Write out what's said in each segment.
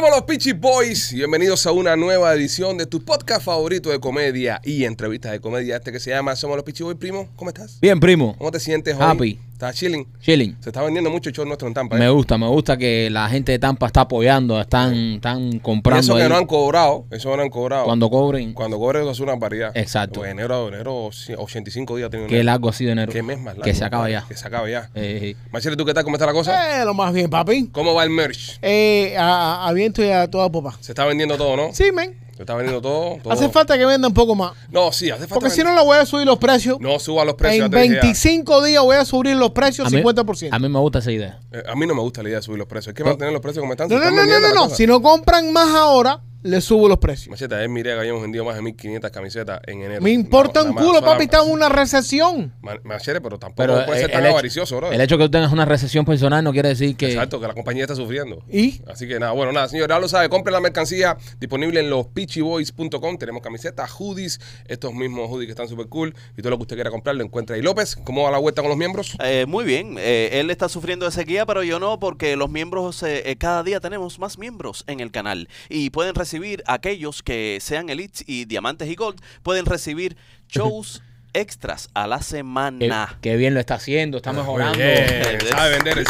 somos los Peachy Boys. Bienvenidos a una nueva edición de tu podcast favorito de comedia y entrevistas de comedia. Este que se llama Somos los Peachy Boys, primo. ¿Cómo estás? Bien, primo. ¿Cómo te sientes hoy? Happy. Está chilling. Chilling. Se está vendiendo mucho el show nuestro en Tampa. ¿eh? Me gusta, me gusta que la gente de Tampa está apoyando, están, están comprando. eso que no han cobrado, eso no han cobrado. Cuando cobren. Cuando cobren eso es una variedad. Exacto. Porque enero, enero, 85 días que Qué largo ha sido enero. Qué mes más largo. Que se acaba eh, ya. Que se acaba ya. Eh, Marcelo, ¿tú qué tal? ¿Cómo está la cosa? Eh, lo más bien, papi. ¿Cómo va el merch? Eh, a, a viento y a toda popa. Se está vendiendo todo, ¿no? Sí, men. Está vendiendo todo, Hace falta que venda un poco más. No, sí, hace falta. Porque si no, la voy a subir los precios. No suba los precios. En 25 días voy a subir los precios 50%. a mí me gusta esa idea. Eh, a mí no me gusta la idea de subir los precios. Hay que mantener los precios como están. No, no, no, no, no, Si no compran más ahora, le subo los precios. Machete, ayer miré que habíamos vendido más de 1.500 camisetas en enero. Me importa un culo, papi, está en una recesión. Machete, pero tampoco puede ser tan avaricioso, bro. El hecho que tú tengas una recesión personal no quiere decir que... Exacto, que la compañía está sufriendo. ¿Y? Así que nada, bueno, nada, señor, ya lo sabe, compre la mercancía disponible en los pitchyboys.com. Tenemos camisetas, hoodies, estos mismos hoodies que están súper cool y todo lo que usted quiera comprar lo encuentra ahí. López, ¿cómo va la vuelta con los miembros? Eh, muy bien, eh, él está sufriendo de sequía, pero yo no, porque los miembros, eh, cada día tenemos más miembros en el canal y pueden recibir recibir, aquellos que sean elites y diamantes y gold, pueden recibir shows extras a la semana. Qué, bien lo está haciendo, está ah, mejorando. sabe vender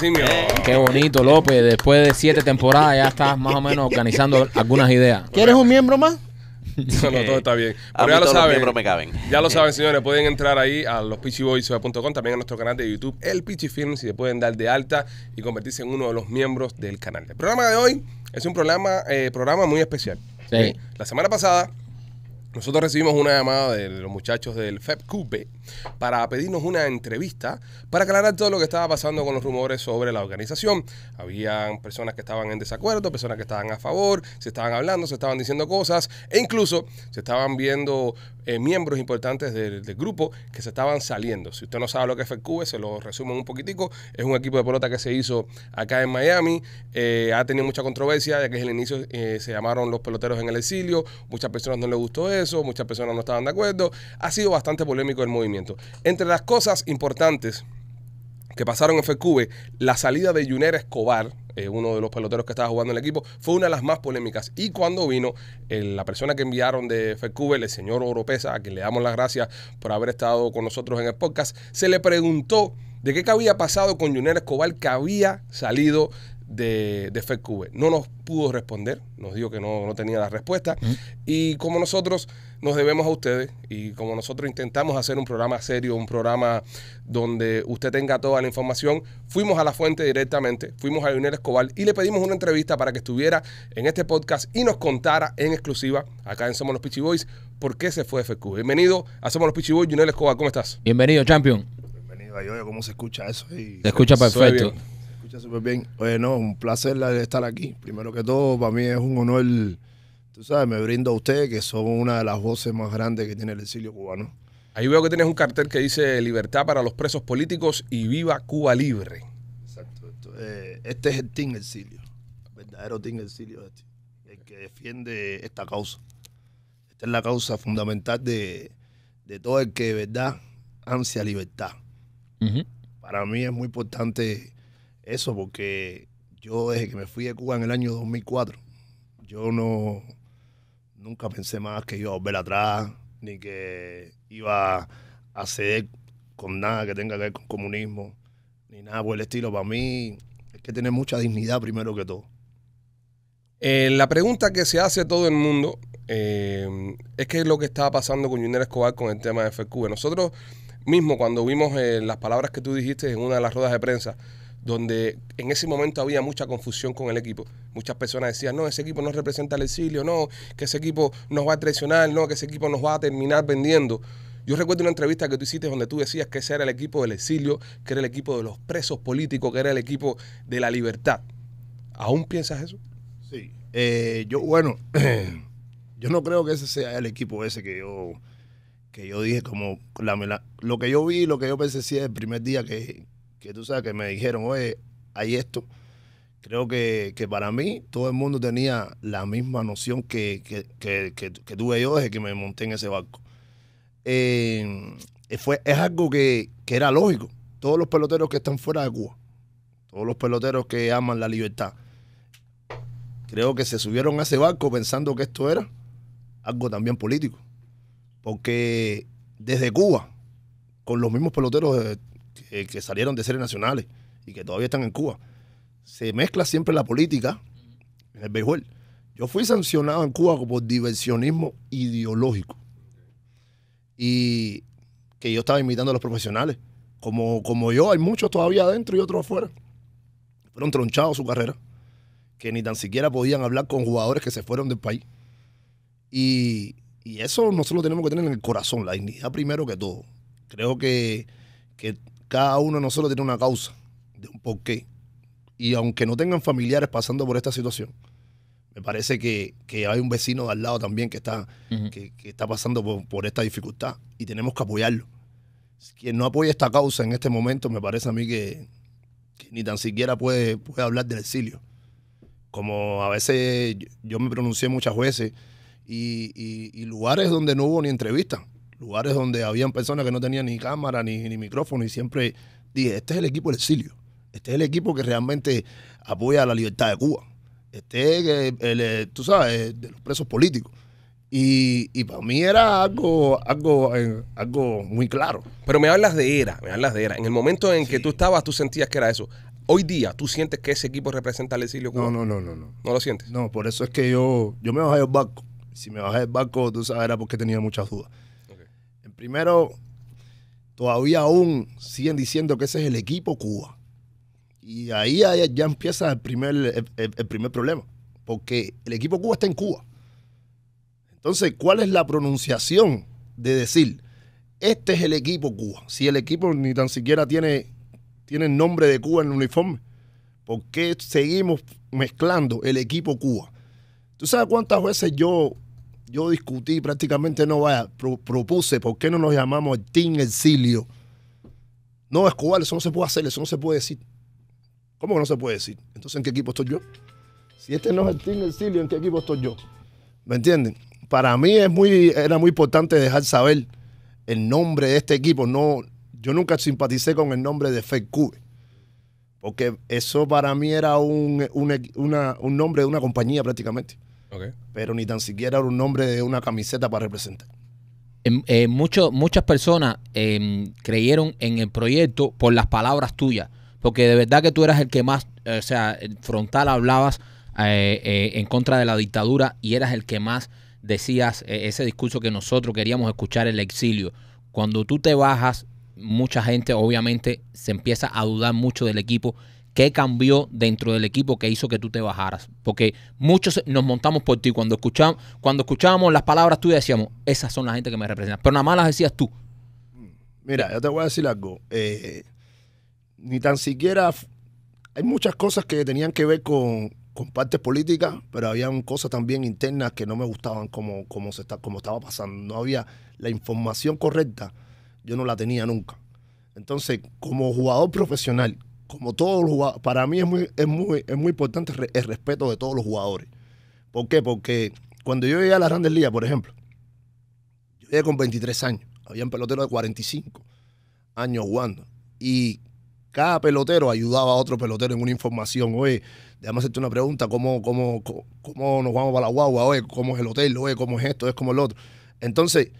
Qué bonito, López. Después de siete temporadas ya estás más o menos organizando algunas ideas. ¿Quieres un miembro más? No, no, todo está bien. Pero ya lo saben. me caben. Ya lo saben, señores. Pueden entrar ahí a los pichiboys.com, también a nuestro canal de YouTube, El Pitchy Film si se pueden dar de alta y convertirse en uno de los miembros del canal. El programa de hoy es un programa, eh, programa muy especial. Sí. La semana pasada nosotros recibimos una llamada de los muchachos del FEPCUPE para pedirnos una entrevista para aclarar todo lo que estaba pasando con los rumores sobre la organización. Habían personas que estaban en desacuerdo, personas que estaban a favor, se estaban hablando, se estaban diciendo cosas e incluso se estaban viendo eh, miembros importantes del, grupo que se estaban saliendo. Si usted no sabe lo que es FedCube, se lo resumo un poquitico. Es un equipo de pelota que se hizo acá en Miami. Eh, ha tenido mucha controversia, ya que desde el inicio eh, se llamaron los peloteros en el exilio. Muchas personas no les gustó eso, muchas personas no estaban de acuerdo. Ha sido bastante polémico el movimiento. Entre las cosas importantes que pasaron en FedCube, la salida de Junera Escobar, eh, uno de los peloteros que estaba jugando en el equipo, fue una de las más polémicas. Y cuando vino, la persona que enviaron de FECUBEL, el señor Oropesa, a quien le damos las gracias por haber estado con nosotros en el podcast, se le preguntó de qué había pasado con Junior Escobar que había salido de, de No nos pudo responder, nos dijo que no, tenía la respuesta. Y como nosotros nos debemos a ustedes y como nosotros intentamos hacer un programa serio, un programa donde usted tenga toda la información, fuimos a la fuente directamente, fuimos a Lionel Escobar y le pedimos una entrevista para que estuviera en este podcast y nos contara en exclusiva, acá en Somos los Pitchy Boys, por qué se fue FQ. Bienvenido a Somos los Pitchy Boys, Lionel Escobar, ¿cómo estás? Bienvenido, champion. Bienvenido a ¿cómo se escucha eso? Se escucha perfecto escucha súper bien. Bueno, un placer estar aquí. Primero que todo, para mí es un honor, tú sabes, me brindo a ustedes, que son una de las voces más grandes que tiene el exilio cubano. Ahí veo que tienes un cartel que dice libertad para los presos políticos y viva Cuba libre. Exacto. Eh, este es el Team Exilio, verdadero Team Exilio este, el que defiende esta causa. Esta es la causa fundamental de, todo el que de verdad ansia libertad. Para mí es muy importante eso, porque yo desde que me fui de Cuba en el año 2004, yo no nunca pensé más que iba a volver atrás, ni que iba a ceder con nada que tenga que ver con comunismo, ni nada por el estilo. Para mí es que tener mucha dignidad primero que todo. Eh, la pregunta que se hace todo el mundo eh, es qué es lo que estaba pasando con Junior Escobar con el tema de FQ Nosotros mismo cuando vimos eh, las palabras que tú dijiste en una de las ruedas de prensa, donde en ese momento había mucha confusión con el equipo. Muchas personas decían, no, ese equipo no representa el exilio, no, que ese equipo nos va a traicionar, no, que ese equipo nos va a terminar vendiendo. Yo recuerdo una entrevista que tú hiciste donde tú decías que ese era el equipo del exilio, que era el equipo de los presos políticos, que era el equipo de la libertad. ¿Aún piensas eso? Sí. Eh, yo, bueno, yo no creo que ese sea el equipo ese que yo, que yo dije como lo que yo vi, lo que yo pensé sí es el primer día que, que tú sabes que me dijeron, oye, hay esto. Creo que, para mí todo el mundo tenía la misma noción que, que, que tuve yo desde que me monté en ese barco. Eh, fue, es algo que, era lógico. Todos los peloteros que están fuera de Cuba, todos los peloteros que aman la libertad, creo que se subieron a ese barco pensando que esto era algo también político. Porque desde Cuba, con los mismos peloteros de, eh, que, salieron de series nacionales y que todavía están en Cuba. Se mezcla siempre la política en el béisbol. Yo fui sancionado en Cuba por diversionismo ideológico. Y que yo estaba imitando a los profesionales. Como, como yo, hay muchos todavía adentro y otros afuera. Fueron tronchados su carrera. Que ni tan siquiera podían hablar con jugadores que se fueron del país. Y, eso nosotros lo tenemos que tener en el corazón, la dignidad primero que todo. Creo que, que cada uno de nosotros tiene una causa, de un porqué. Y aunque no tengan familiares pasando por esta situación, me parece que, hay un vecino de al lado también que está, que, está pasando por, esta dificultad y tenemos que apoyarlo. Quien no apoya esta causa en este momento, me parece a mí que, ni tan siquiera puede, hablar del exilio. Como a veces yo me pronuncié muchas veces y, y lugares donde no hubo ni entrevista lugares donde habían personas que no tenían ni cámara ni, ni micrófono y siempre dije, este es el equipo del exilio, este es el equipo que realmente apoya la libertad de Cuba, este es el, eh, tú sabes, eh, de los presos políticos. Y, para mí era algo, algo, eh, algo muy claro. Pero me hablas de era, me hablas de era. En el momento en que tú estabas, tú sentías que era eso. Hoy día, ¿tú sientes que ese equipo representa el exilio cubano? No, no, no, no, no. ¿No lo sientes? No, por eso es que yo, yo me bajé del barco. Si me bajé del barco, tú sabes, era porque tenía muchas dudas primero, todavía aún siguen diciendo que ese es el equipo Cuba. Y ahí ya empieza el primer, el, primer problema, porque el equipo Cuba está en Cuba. Entonces, ¿cuál es la pronunciación de decir, este es el equipo Cuba? Si el equipo ni tan siquiera tiene, tiene el nombre de Cuba en el uniforme, ¿por qué seguimos mezclando el equipo Cuba? ¿Tú sabes cuántas veces yo yo discutí prácticamente no vaya, propuse, ¿por qué no nos llamamos el Team Exilio? No, Escobar, eso no se puede hacer, eso no se puede decir. ¿Cómo que no se puede decir? Entonces, ¿en qué equipo estoy yo? Si este no es el Team Exilio, ¿en qué equipo estoy yo? ¿Me entienden? Para mí es muy, era muy importante dejar saber el nombre de este equipo. No, yo nunca simpaticé con el nombre de Fake Cube. Porque eso para mí era un nombre de una compañía prácticamente. Pero ni tan siquiera era un nombre de una camiseta para representar. Em, eh, muchas personas em, creyeron en el proyecto por las palabras tuyas, porque de verdad que tú eras el que más, eh, o sea, frontal hablabas eh, en contra de la dictadura y eras el que más decías ese discurso que nosotros queríamos escuchar, el exilio. Cuando tú te bajas, mucha gente obviamente se empieza a dudar mucho del equipo ¿Qué cambió dentro del equipo que hizo que tú te bajaras? Porque muchos nos montamos por ti. Cuando escuchábamos, cuando escuchábamos las palabras tuyas decíamos, esas son la gente que me representa. Pero nada más las decías tú. Mira, yo te voy a decir algo. Eh, ni tan siquiera... Hay muchas cosas que tenían que ver con, partes políticas, pero había cosas también internas que no me gustaban como, como, como estaba pasando. No había la información correcta, yo no la tenía nunca. Entonces, como jugador profesional como todos los para mí es muy, muy, muy importante el respeto de todos los jugadores. ¿Por qué? Porque cuando yo llegué a la grandes ligas, por ejemplo, yo llegué con 23 años, había un pelotero de 45 años jugando. Y cada pelotero ayudaba a otro pelotero en una información. Oye, déjame hacerte una pregunta, ¿cómo, cómo, nos vamos para la guagua? Oye, ¿cómo es el hotel? Oye, ¿cómo es esto? ¿Es como el otro? Entonces,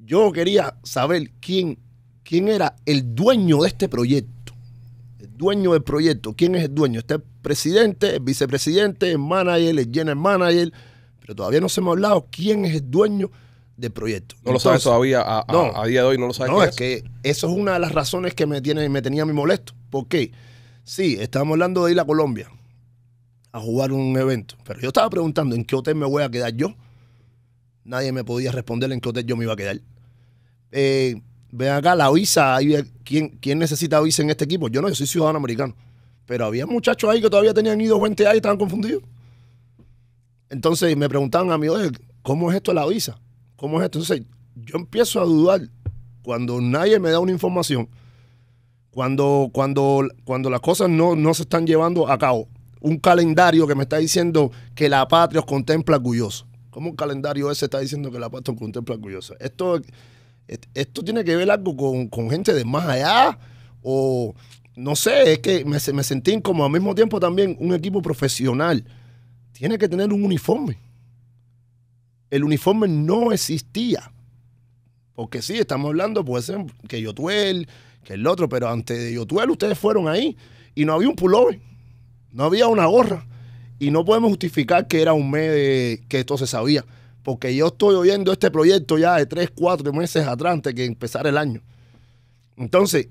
yo quería saber quién, quién era el dueño de este proyecto dueño del proyecto. ¿Quién es el dueño? Está el presidente, el vicepresidente, el manager, el general manager, pero todavía no se me ha hablado quién es el dueño del proyecto. No lo sabes todavía a, no, a, día de hoy, no lo sabes. No, es, que eso es una de las razones que me, tiene, me tenía muy molesto. ¿Por qué? Sí, estábamos hablando de ir a Colombia a jugar un evento, pero yo estaba preguntando en qué hotel me voy a quedar yo. Nadie me podía responder en qué hotel yo me iba a quedar. Eh, ven acá, la visa, ¿quién, ¿quién necesita visa en este equipo? Yo no, yo soy ciudadano americano. Pero había muchachos ahí que todavía tenían ido 20 años y estaban confundidos. Entonces me preguntaban a mí, oye, ¿cómo es esto la visa? ¿Cómo es esto? Entonces yo empiezo a dudar cuando nadie me da una información, cuando, cuando, cuando las cosas no, no se están llevando a cabo. Un calendario que me está diciendo que la patria os contempla orgulloso. ¿Cómo un calendario ese está diciendo que la patria os contempla orgulloso? Esto esto tiene que ver algo con, gente de más allá o no sé, es que me, me sentí como Al mismo tiempo también un equipo profesional tiene que tener un uniforme. El uniforme no existía. Porque sí, estamos hablando, puede ser que Yotuel, que el otro, pero antes de Yotuel ustedes fueron ahí y no había un pullover, no había una gorra. Y no podemos justificar que era un mes de, que esto se sabía. Porque yo estoy oyendo este proyecto ya de tres, cuatro meses atrás antes que empezar el año. Entonces,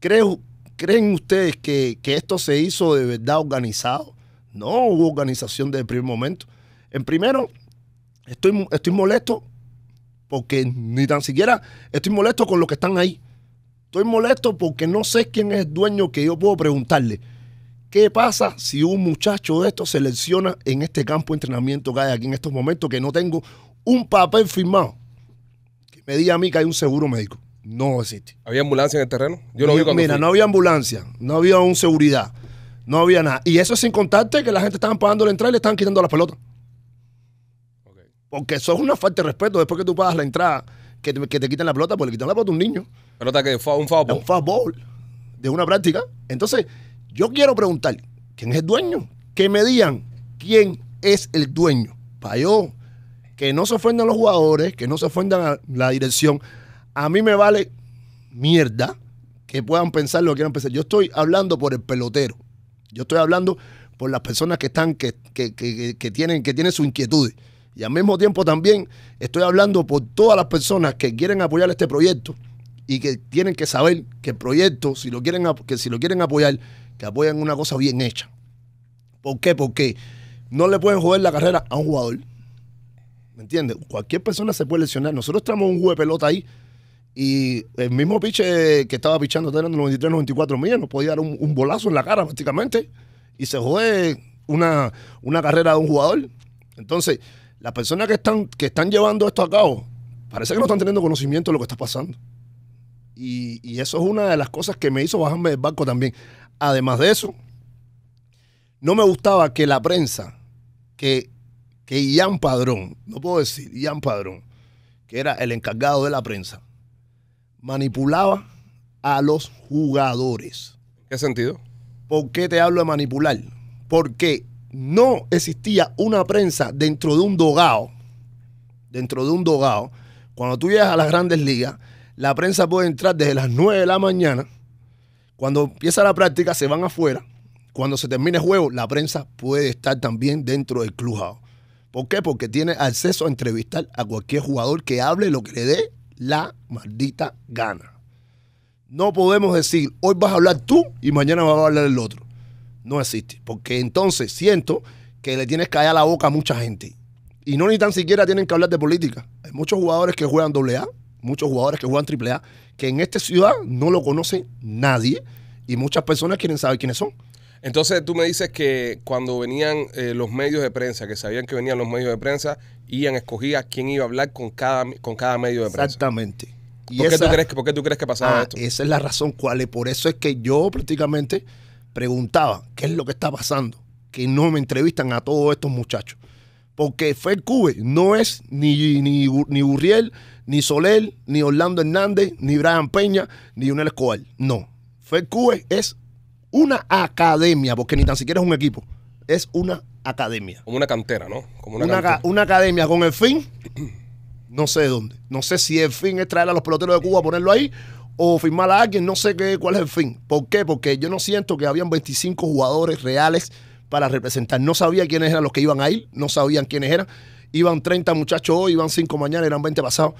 creo, ¿creen ustedes que, esto se hizo de verdad organizado? No hubo organización desde el primer momento. En primero, estoy, estoy molesto porque ni tan siquiera estoy molesto con los que están ahí. Estoy molesto porque no sé quién es el dueño que yo puedo preguntarle. ¿Qué pasa si un muchacho de estos se lesiona en este campo de entrenamiento que hay aquí en estos momentos que no tengo un papel firmado? Que me diga a mí que hay un seguro médico. No existe. ¿Había ambulancia en el terreno? Yo lo vi Mira, no había ambulancia, no había un seguridad, no había nada. Y eso sin contarte que la gente estaba pagando la entrada y le estaban quitando las pelotas. Porque eso es una falta de respeto después que tú pagas la entrada, que te, quitan la pelota, pues le quitan la pelota a un niño. Pelota que fue un foul. Un foul de una práctica. Entonces, yo quiero preguntar, ¿quién es el dueño? Que me digan quién es el dueño. Para yo, que no se ofendan los jugadores, que no se ofendan la dirección. A mí me vale mierda que puedan pensar lo que quieran pensar. Yo estoy hablando por el pelotero. Yo estoy hablando por las personas que están, que, tienen, que tienen sus inquietudes. Y al mismo tiempo también estoy hablando por todas las personas que quieren apoyar este proyecto y que tienen que saber que el proyecto, si lo quieren, que si lo quieren apoyar, que apoyan una cosa bien hecha. ¿Por qué? Porque no le pueden joder la carrera a un jugador. ¿Me entiendes? Cualquier persona se puede lesionar. Nosotros traemos un juego de pelota ahí y el mismo piche que estaba pichando, en el 93, 94 millas, nos podía dar un, bolazo en la cara prácticamente y se jode una, una carrera de un jugador. Entonces, las personas que están, que están llevando esto a cabo, parece que no están teniendo conocimiento de lo que está pasando. Y, y, eso es una de las cosas que me hizo bajarme del barco también. Además de eso, no me gustaba que la prensa, que, que Ian Padrón, no puedo decir Ian Padrón, que era el encargado de la prensa, manipulaba a los jugadores. ¿Qué sentido? ¿Por qué te hablo de manipular? Porque no existía una prensa dentro de un dogado. Dentro de un dogado. Cuando tú llegas a las grandes ligas, la prensa puede entrar desde las 9 de la mañana cuando empieza la práctica, se van afuera. Cuando se termine el juego, la prensa puede estar también dentro del clubhouse. ¿Por qué? Porque tiene acceso a entrevistar a cualquier jugador que hable lo que le dé la maldita gana. No podemos decir, hoy vas a hablar tú y mañana va a hablar el otro. No existe. Porque entonces siento que le tienes que a la boca a mucha gente. Y no ni tan siquiera tienen que hablar de política. Hay muchos jugadores que juegan AA, muchos jugadores que juegan AAA, que en esta ciudad no lo conoce nadie y muchas personas quieren saber quiénes son. Entonces tú me dices que cuando venían eh, los medios de prensa, que sabían que venían los medios de prensa, Ian escogía quién iba a hablar con cada, con cada medio de prensa. Exactamente. ¿Por, qué tú crees, que pasaba ah, esto? Esa es la razón cuál Por eso es que yo prácticamente preguntaba qué es lo que está pasando, que no me entrevistan a todos estos muchachos. Porque FedCube Cube no es ni, ni, ni ni Soler, ni Orlando Hernández, ni Brian Peña, ni Unel Escobar. No. FedCube Cube es una academia, porque ni tan siquiera es un equipo. Es una academia. Como una cantera, ¿no? Como una, academia con el fin, no sé de dónde. No sé si el fin es traer a los peloteros de Cuba, ponerlo ahí, o firmar a alguien, no sé qué, cuál es el fin. ¿Por qué? Porque yo no siento que habían 25 jugadores reales para representar. No sabía quiénes eran los que iban a ir, no sabían quiénes eran. Iban 30 muchachos hoy, iban 5 mañana, eran 20 pasados.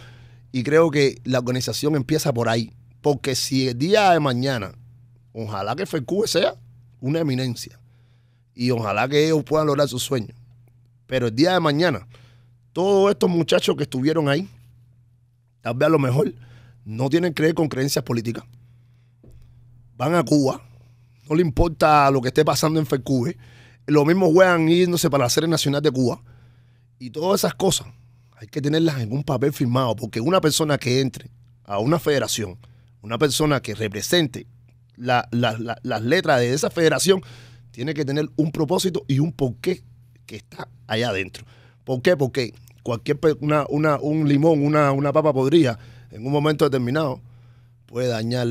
Y creo que la organización empieza por ahí. Porque si el día de mañana, ojalá que FECUBE sea una eminencia. Y ojalá que ellos puedan lograr sus sueños. Pero el día de mañana, todos estos muchachos que estuvieron ahí, tal vez a lo mejor no tienen que con creencias políticas. Van a Cuba, no le importa lo que esté pasando en FECUBE lo mismo juegan yéndose para la el Nacional de Cuba. Y todas esas cosas hay que tenerlas en un papel firmado, porque una persona que entre a una federación, una persona que represente las letras de esa federación, tiene que tener un propósito y un porqué que está allá adentro. ¿Por qué? Porque cualquier una, un limón, una, una papa podría, en un momento determinado, puede dañar,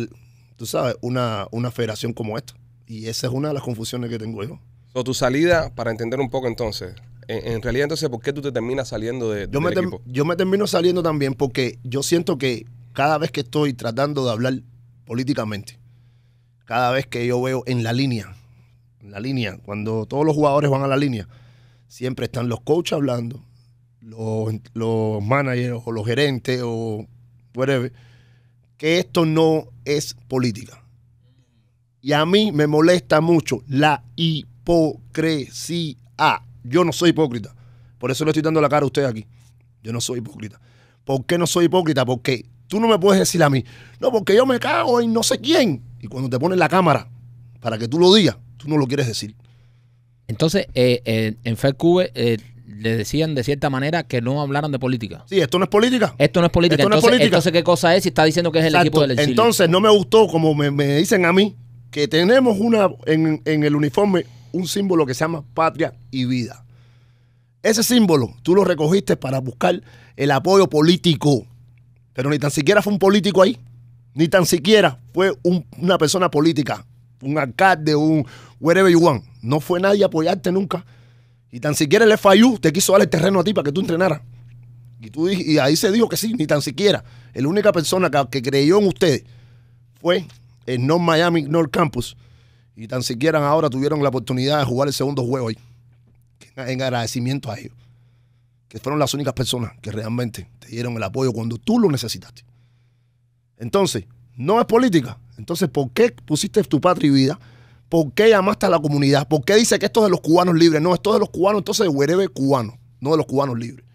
tú sabes, una, una federación como esta. Y esa es una de las confusiones que tengo yo. O tu salida, para entender un poco entonces, en, realidad entonces, ¿por qué tú te terminas saliendo de, yo me Yo me termino saliendo también porque yo siento que cada vez que estoy tratando de hablar políticamente, cada vez que yo veo en la línea, en la línea, cuando todos los jugadores van a la línea, siempre están los coaches hablando, los, managers o los gerentes o whatever, que esto no es política. Y a mí me molesta mucho la hipocresía. Yo no soy hipócrita. Por eso le estoy dando la cara a usted aquí. Yo no soy hipócrita. ¿Por qué no soy hipócrita? Porque tú no me puedes decir a mí, no, porque yo me cago en no sé quién. Y cuando te ponen la cámara para que tú lo digas, tú no lo quieres decir. Entonces, eh, eh, en FedCube eh, le decían de cierta manera que no hablaran de política. Sí, esto no es política. Esto no es política. Esto entonces, es política. entonces, ¿qué cosa es si está diciendo que es el equipo del Entonces, no me gustó, como me, dicen a mí, que tenemos una en el uniforme un símbolo que se llama patria y vida. Ese símbolo tú lo recogiste para buscar el apoyo político, pero ni tan siquiera fue un político ahí, ni tan siquiera fue una persona política, un alcalde, un wherever you want. No fue nadie a apoyarte nunca. Y tan siquiera el FIU te quiso dar el terreno a ti para que tú entrenaras. Y, tú, y ahí se dijo que sí, ni tan siquiera. La única persona que, creyó en ustedes fue el North Miami North Campus y tan siquiera ahora tuvieron la oportunidad de jugar el segundo juego ahí. En agradecimiento a ellos. Que fueron las únicas personas que realmente te dieron el apoyo cuando tú lo necesitaste. Entonces, no es política. Entonces, ¿por qué pusiste tu patria y vida? ¿Por qué llamaste a la comunidad? ¿Por qué dice que esto es de los cubanos libres? No, esto es de los cubanos, entonces de Huerebe cubano, no de los cubanos libres.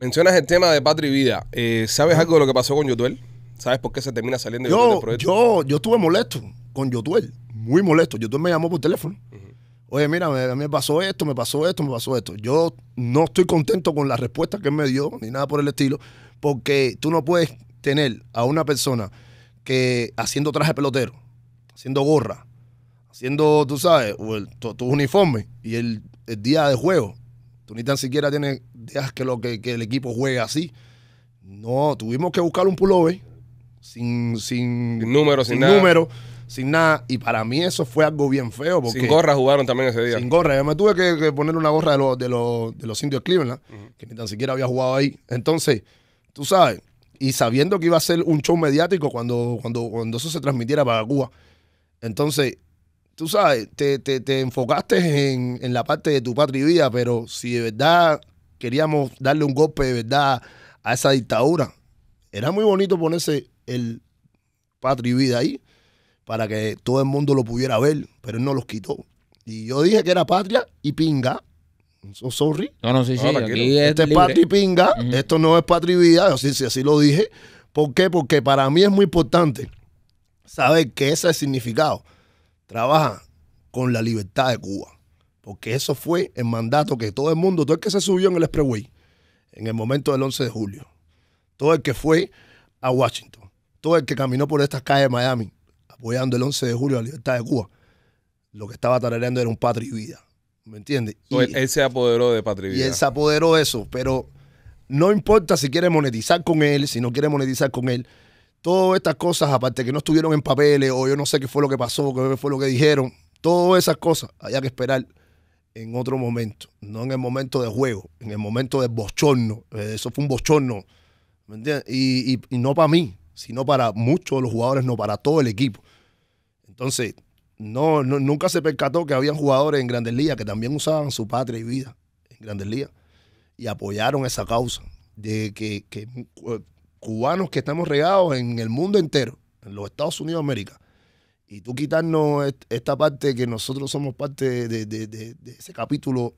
Mencionas el tema de patria y vida. Eh, ¿Sabes algo de lo que pasó con Yotuel? ¿Sabes por qué se termina saliendo yo, proyecto? Yo, yo estuve molesto con Yotuel muy molesto. tú me llamó por teléfono. Oye, mira, me, me, pasó esto, me pasó esto, me pasó esto. Yo no estoy contento con la respuesta que me dio, ni nada por el estilo, porque tú no puedes tener a una persona que haciendo traje pelotero, haciendo gorra, haciendo, tú sabes, tu uniforme y el, día de juego. Tú ni tan siquiera tienes días que, lo, que, el equipo juega así. No, tuvimos que buscar un pullover sin, sin, número, sin, sin nada. número sin nada. Y para mí eso fue algo bien feo. Porque sin gorra jugaron también ese día. Sin gorra. Yo me tuve que, poner una gorra de, los de, los, de los indios Cleveland, que ni tan siquiera había jugado ahí. Entonces, tú sabes, y sabiendo que iba a ser un show mediático cuando, cuando, cuando eso se transmitiera para Cuba. Entonces, tú sabes, te, enfocaste en, en, la parte de tu patria y vida, pero si de verdad queríamos darle un golpe de verdad a esa dictadura, era muy bonito ponerse el patria y vida ahí para que todo el mundo lo pudiera ver, pero él no los quitó. Y yo dije que era patria y pinga. So sorry. No, no, sí, sí. este es patria y pinga. Esto no es patria y vida. Así, lo dije. ¿Por qué? Porque para mí es muy importante saber que ese significado trabaja con la libertad de Cuba. Porque eso fue el mandato que todo el mundo, todo el que se subió en el expressway en el momento del 11 de julio, todo el que fue a Washington, todo el que caminó por estas calles de Miami, apoyando el 11 de julio la libertad de Cuba, lo que estaba tarareando era un patria vida. ¿Me entiendes? Él, se apoderó de Patri y vida. Y él se apoderó de eso, pero no importa si quiere monetizar con él, si no quiere monetizar con él. Todas estas cosas, aparte que no estuvieron en papeles, o yo no sé qué fue lo que pasó, qué fue lo que dijeron, todas esas cosas, había que esperar en otro momento, no en el momento de juego, en el momento de bochorno. Eh, eso fue un bochorno, ¿me entiendes? y no para mí, sino para muchos de los jugadores, no para todo el equipo. Entonces, no, nunca se percató que habían jugadores en Grandes Ligas que también usaban su patria y vida en Grandes Ligas y apoyaron esa causa de que, cubanos que estamos regados en el mundo entero, en los Estados Unidos de América, y tú quitarnos esta parte que nosotros somos parte de, ese capítulo,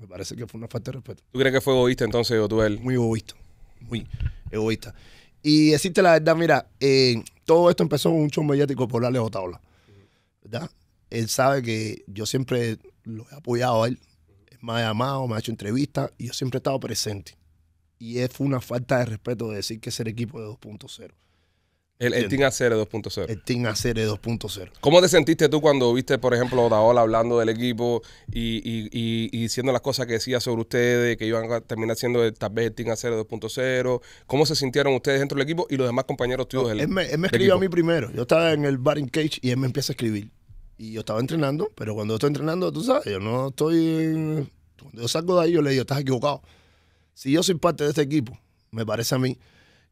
me parece que fue una falta de respeto. ¿Tú crees que fue egoísta entonces, Otuel? Muy egoísta, muy egoísta. Y decirte la verdad, mira, eh, todo esto empezó con un show mediático por la Otaola. Él sabe que yo siempre lo he apoyado a él. me ha llamado, me ha hecho entrevistas y yo siempre he estado presente. Y es una falta de respeto decir que es el equipo de 2.0. El, Team Acere 2.0. El Team Acere 2.0. ¿Cómo te sentiste tú cuando viste, por ejemplo, Daola hablando del equipo y, diciendo las cosas que decía sobre ustedes, que iban a terminar siendo tal vez el Team Acere 2.0? ¿Cómo se sintieron ustedes dentro del equipo y los demás compañeros tuyos? él él me escribió a mí primero. Yo estaba en el Bar Cage y él me empieza a escribir. Y yo estaba entrenando, pero cuando yo estoy entrenando, tú sabes, yo no estoy. Cuando yo salgo de ahí, yo le digo, estás equivocado. Si yo soy parte de este equipo, me parece a mí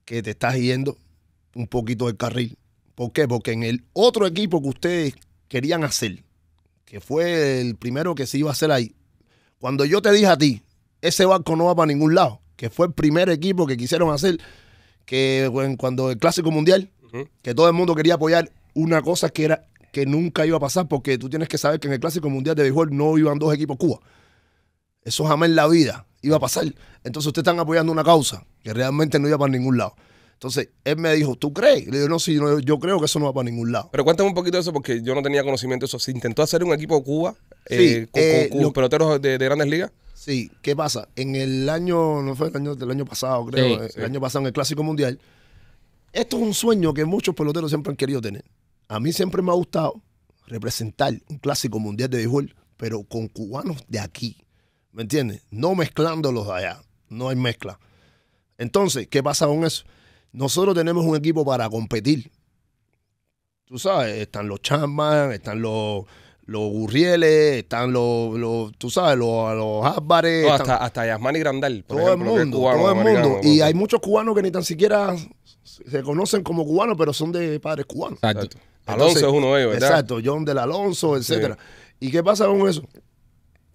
que te estás yendo un poquito del carril. ¿Por qué? Porque en el otro equipo que ustedes querían hacer, que fue el primero que se iba a hacer ahí, cuando yo te dije a ti, ese barco no va para ningún lado, que fue el primer equipo que quisieron hacer, que cuando el Clásico Mundial, que todo el mundo quería apoyar una cosa que era que nunca iba a pasar, porque tú tienes que saber que en el Clásico Mundial de Béisbol no iban dos equipos Cuba. Eso jamás en la vida iba a pasar. Entonces ustedes están apoyando una causa que realmente no iba para ningún lado. Entonces, él me dijo, ¿tú crees? Le digo, no, sí, yo creo que eso no va para ningún lado. Pero cuéntame un poquito de eso, porque yo no tenía conocimiento de eso. ¿Se intentó hacer un equipo Cuba eh, con, eh, peloteros de, grandes ligas? Sí, ¿qué pasa? En el año, no fue el año año pasado, creo, eh, el año pasado en el Clásico Mundial, esto es un sueño que muchos peloteros siempre han querido tener. A mí siempre me ha gustado representar un Clásico Mundial de béisbol, pero con cubanos de aquí, ¿me entiendes? No mezclándolos de allá, no hay mezcla. Entonces, ¿qué pasa con eso? Nosotros tenemos un equipo para competir. Tú sabes, están los Chapman, están los los Gurrieles, están los, tú sabes, los, los Álvarez. hasta, hasta Yasmani Grandal, todo el mundo, todo el mundo. Y hay muchos cubanos que ni tan siquiera se conocen como cubanos, pero son de padres cubanos. Alonso es uno de ellos, ¿verdad? Exacto, John del Alonso, etcétera. ¿Y qué pasa con eso?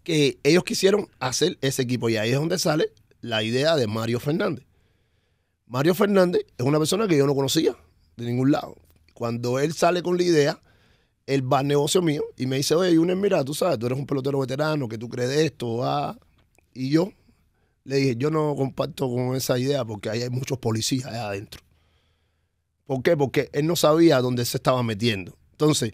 Que ellos quisieron hacer ese equipo y ahí es donde sale la idea de Mario Fernández. Mario Fernández es una persona que yo no conocía de ningún lado. Cuando él sale con la idea, él va al negocio mío y me dice, oye, Yunes, mira, tú sabes, tú eres un pelotero veterano, que tú crees esto, ah. Y yo le dije, yo no comparto con esa idea porque ahí hay muchos policías allá adentro. ¿Por qué? Porque él no sabía dónde se estaba metiendo. Entonces,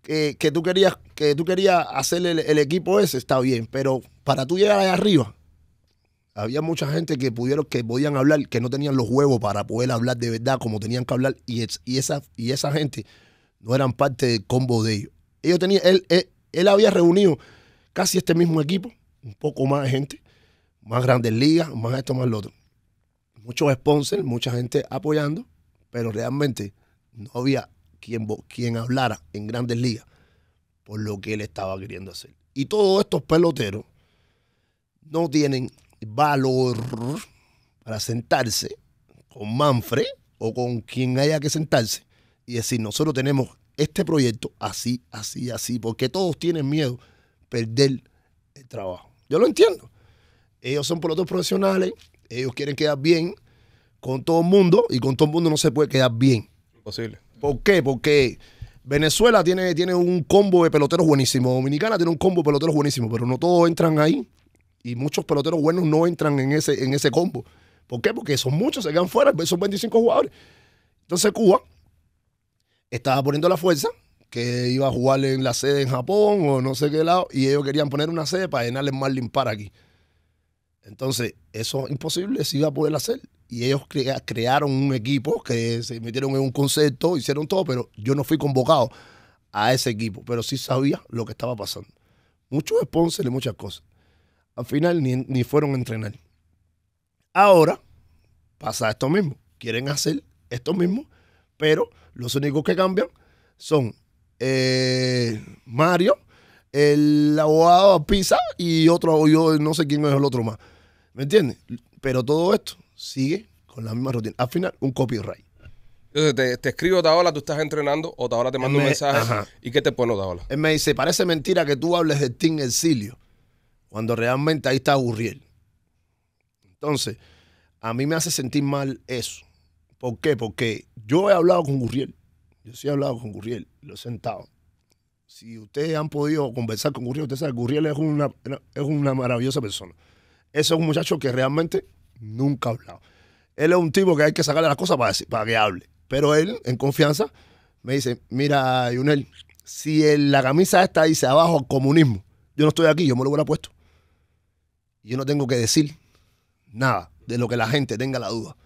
que, tú querías que tú querías hacer el, el, equipo ese, está bien, pero para tú llegar allá arriba, había mucha gente que pudieron, que podían hablar, que no tenían los huevos para poder hablar de verdad como tenían que hablar, y, y esa, y esa gente no eran parte del combo de ellos. ellos tenían, él, él, había reunido casi este mismo equipo, un poco más de gente, más grandes ligas, más esto, más lo otro. Muchos sponsors, mucha gente apoyando, pero realmente no había quien, quien hablara en grandes ligas por lo que él estaba queriendo hacer. Y todos estos peloteros no tienen valor para sentarse con Manfred o con quien haya que sentarse y decir, nosotros tenemos este proyecto así, así, así, porque todos tienen miedo perder el trabajo. Yo lo entiendo. Ellos son peloteros profesionales, ellos quieren quedar bien con todo el mundo y con todo el mundo no se puede quedar bien. Imposible. ¿Por qué? Porque Venezuela tiene, tiene un combo de peloteros buenísimo, Dominicana tiene un combo de peloteros buenísimo, pero no todos entran ahí. Y muchos peloteros buenos no entran en ese, en ese combo. ¿Por qué? Porque son muchos, se quedan fuera, pues, son 25 jugadores. Entonces Cuba estaba poniendo la fuerza que iba a jugar en la sede en Japón o no sé qué lado, y ellos querían poner una sede para llenarle más limpar aquí. Entonces, eso es imposible, se iba a poder hacer. Y ellos crearon un equipo que se metieron en un concepto, hicieron todo, pero yo no fui convocado a ese equipo, pero sí sabía lo que estaba pasando. Muchos sponsors y muchas cosas. Al final ni, fueron a entrenar. Ahora pasa esto mismo. Quieren hacer esto mismo, pero los únicos que cambian son eh, Mario, el abogado Pisa y otro, yo no sé quién es el otro más. ¿Me entiendes? Pero todo esto sigue con la misma rutina. Al final, un copyright. Entonces te, te escribo hora tú estás entrenando o hora te mando un mensaje. ¿Y qué te pone Taola? Él me dice, parece mentira que tú hables de Tim Exilio cuando realmente ahí está Gurriel. Entonces, a mí me hace sentir mal eso. ¿Por qué? Porque yo he hablado con Gurriel. Yo sí he hablado con Gurriel, lo he sentado. Si ustedes han podido conversar con Gurriel, ustedes saben que Gurriel es una, es una maravillosa persona. Ese es un muchacho que realmente nunca ha hablado. Él es un tipo que hay que sacarle las cosas para, para que hable. Pero él, en confianza, me dice, mira, Yunel, si en la camisa esta dice abajo comunismo, yo no estoy aquí, yo me lo hubiera puesto yo no tengo que decir nada de lo que la gente tenga la duda.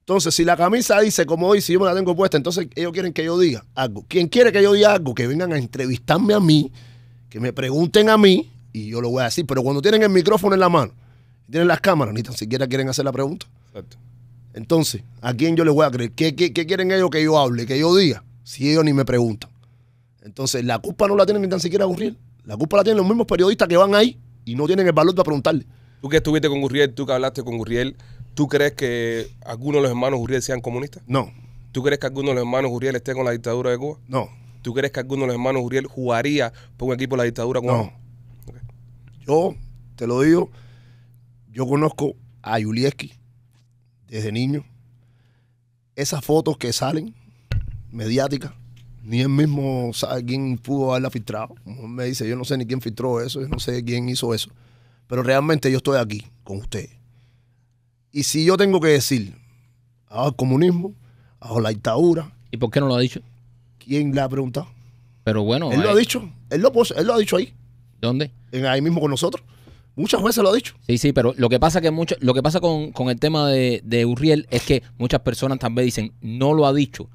Entonces, si la camisa dice, como dice, yo me la tengo puesta, entonces ellos quieren que yo diga algo. Quien quiere que yo diga algo, que vengan a entrevistarme a mí, que me pregunten a mí, y yo lo voy a decir. Pero cuando tienen el micrófono en la mano, tienen las cámaras, ni tan siquiera quieren hacer la pregunta. Exacto. Entonces, ¿a quién yo les voy a creer? ¿Qué, ¿Qué, quieren ellos que yo hable, que yo diga? Si ellos ni me preguntan. Entonces, la culpa no la tienen ni tan siquiera Gurriel. La culpa la tienen los mismos periodistas que van ahí y no tienen el valor de preguntarle. Tú que estuviste con Gurriel, tú que hablaste con Gurriel, ¿tú crees que algunos de los hermanos Gurriel sean comunistas? No. ¿Tú crees que algunos de los hermanos Gurriel Estén con la dictadura de Cuba? No. ¿Tú crees que alguno de los hermanos Gurriel jugaría por un equipo de la dictadura No. Yo, te lo digo, yo conozco a Yulieski desde niño. Esas fotos que salen, mediáticas, ni él mismo sabe quién pudo haberla filtrado. me dice, yo no sé ni quién filtró eso, yo no sé quién hizo eso. Pero realmente yo estoy aquí con usted Y si yo tengo que decir, Hago el comunismo, a la dictadura. ¿Y por qué no lo ha dicho? ¿Quién le ha preguntado? Pero bueno. Él lo ha dicho, él lo, ha dicho ahí. ¿Dónde? En, ahí mismo con nosotros. Muchas veces lo ha dicho. Sí, sí, pero lo que pasa que mucho, lo que pasa con, el tema de, de Urriel es que muchas personas también dicen, no lo ha dicho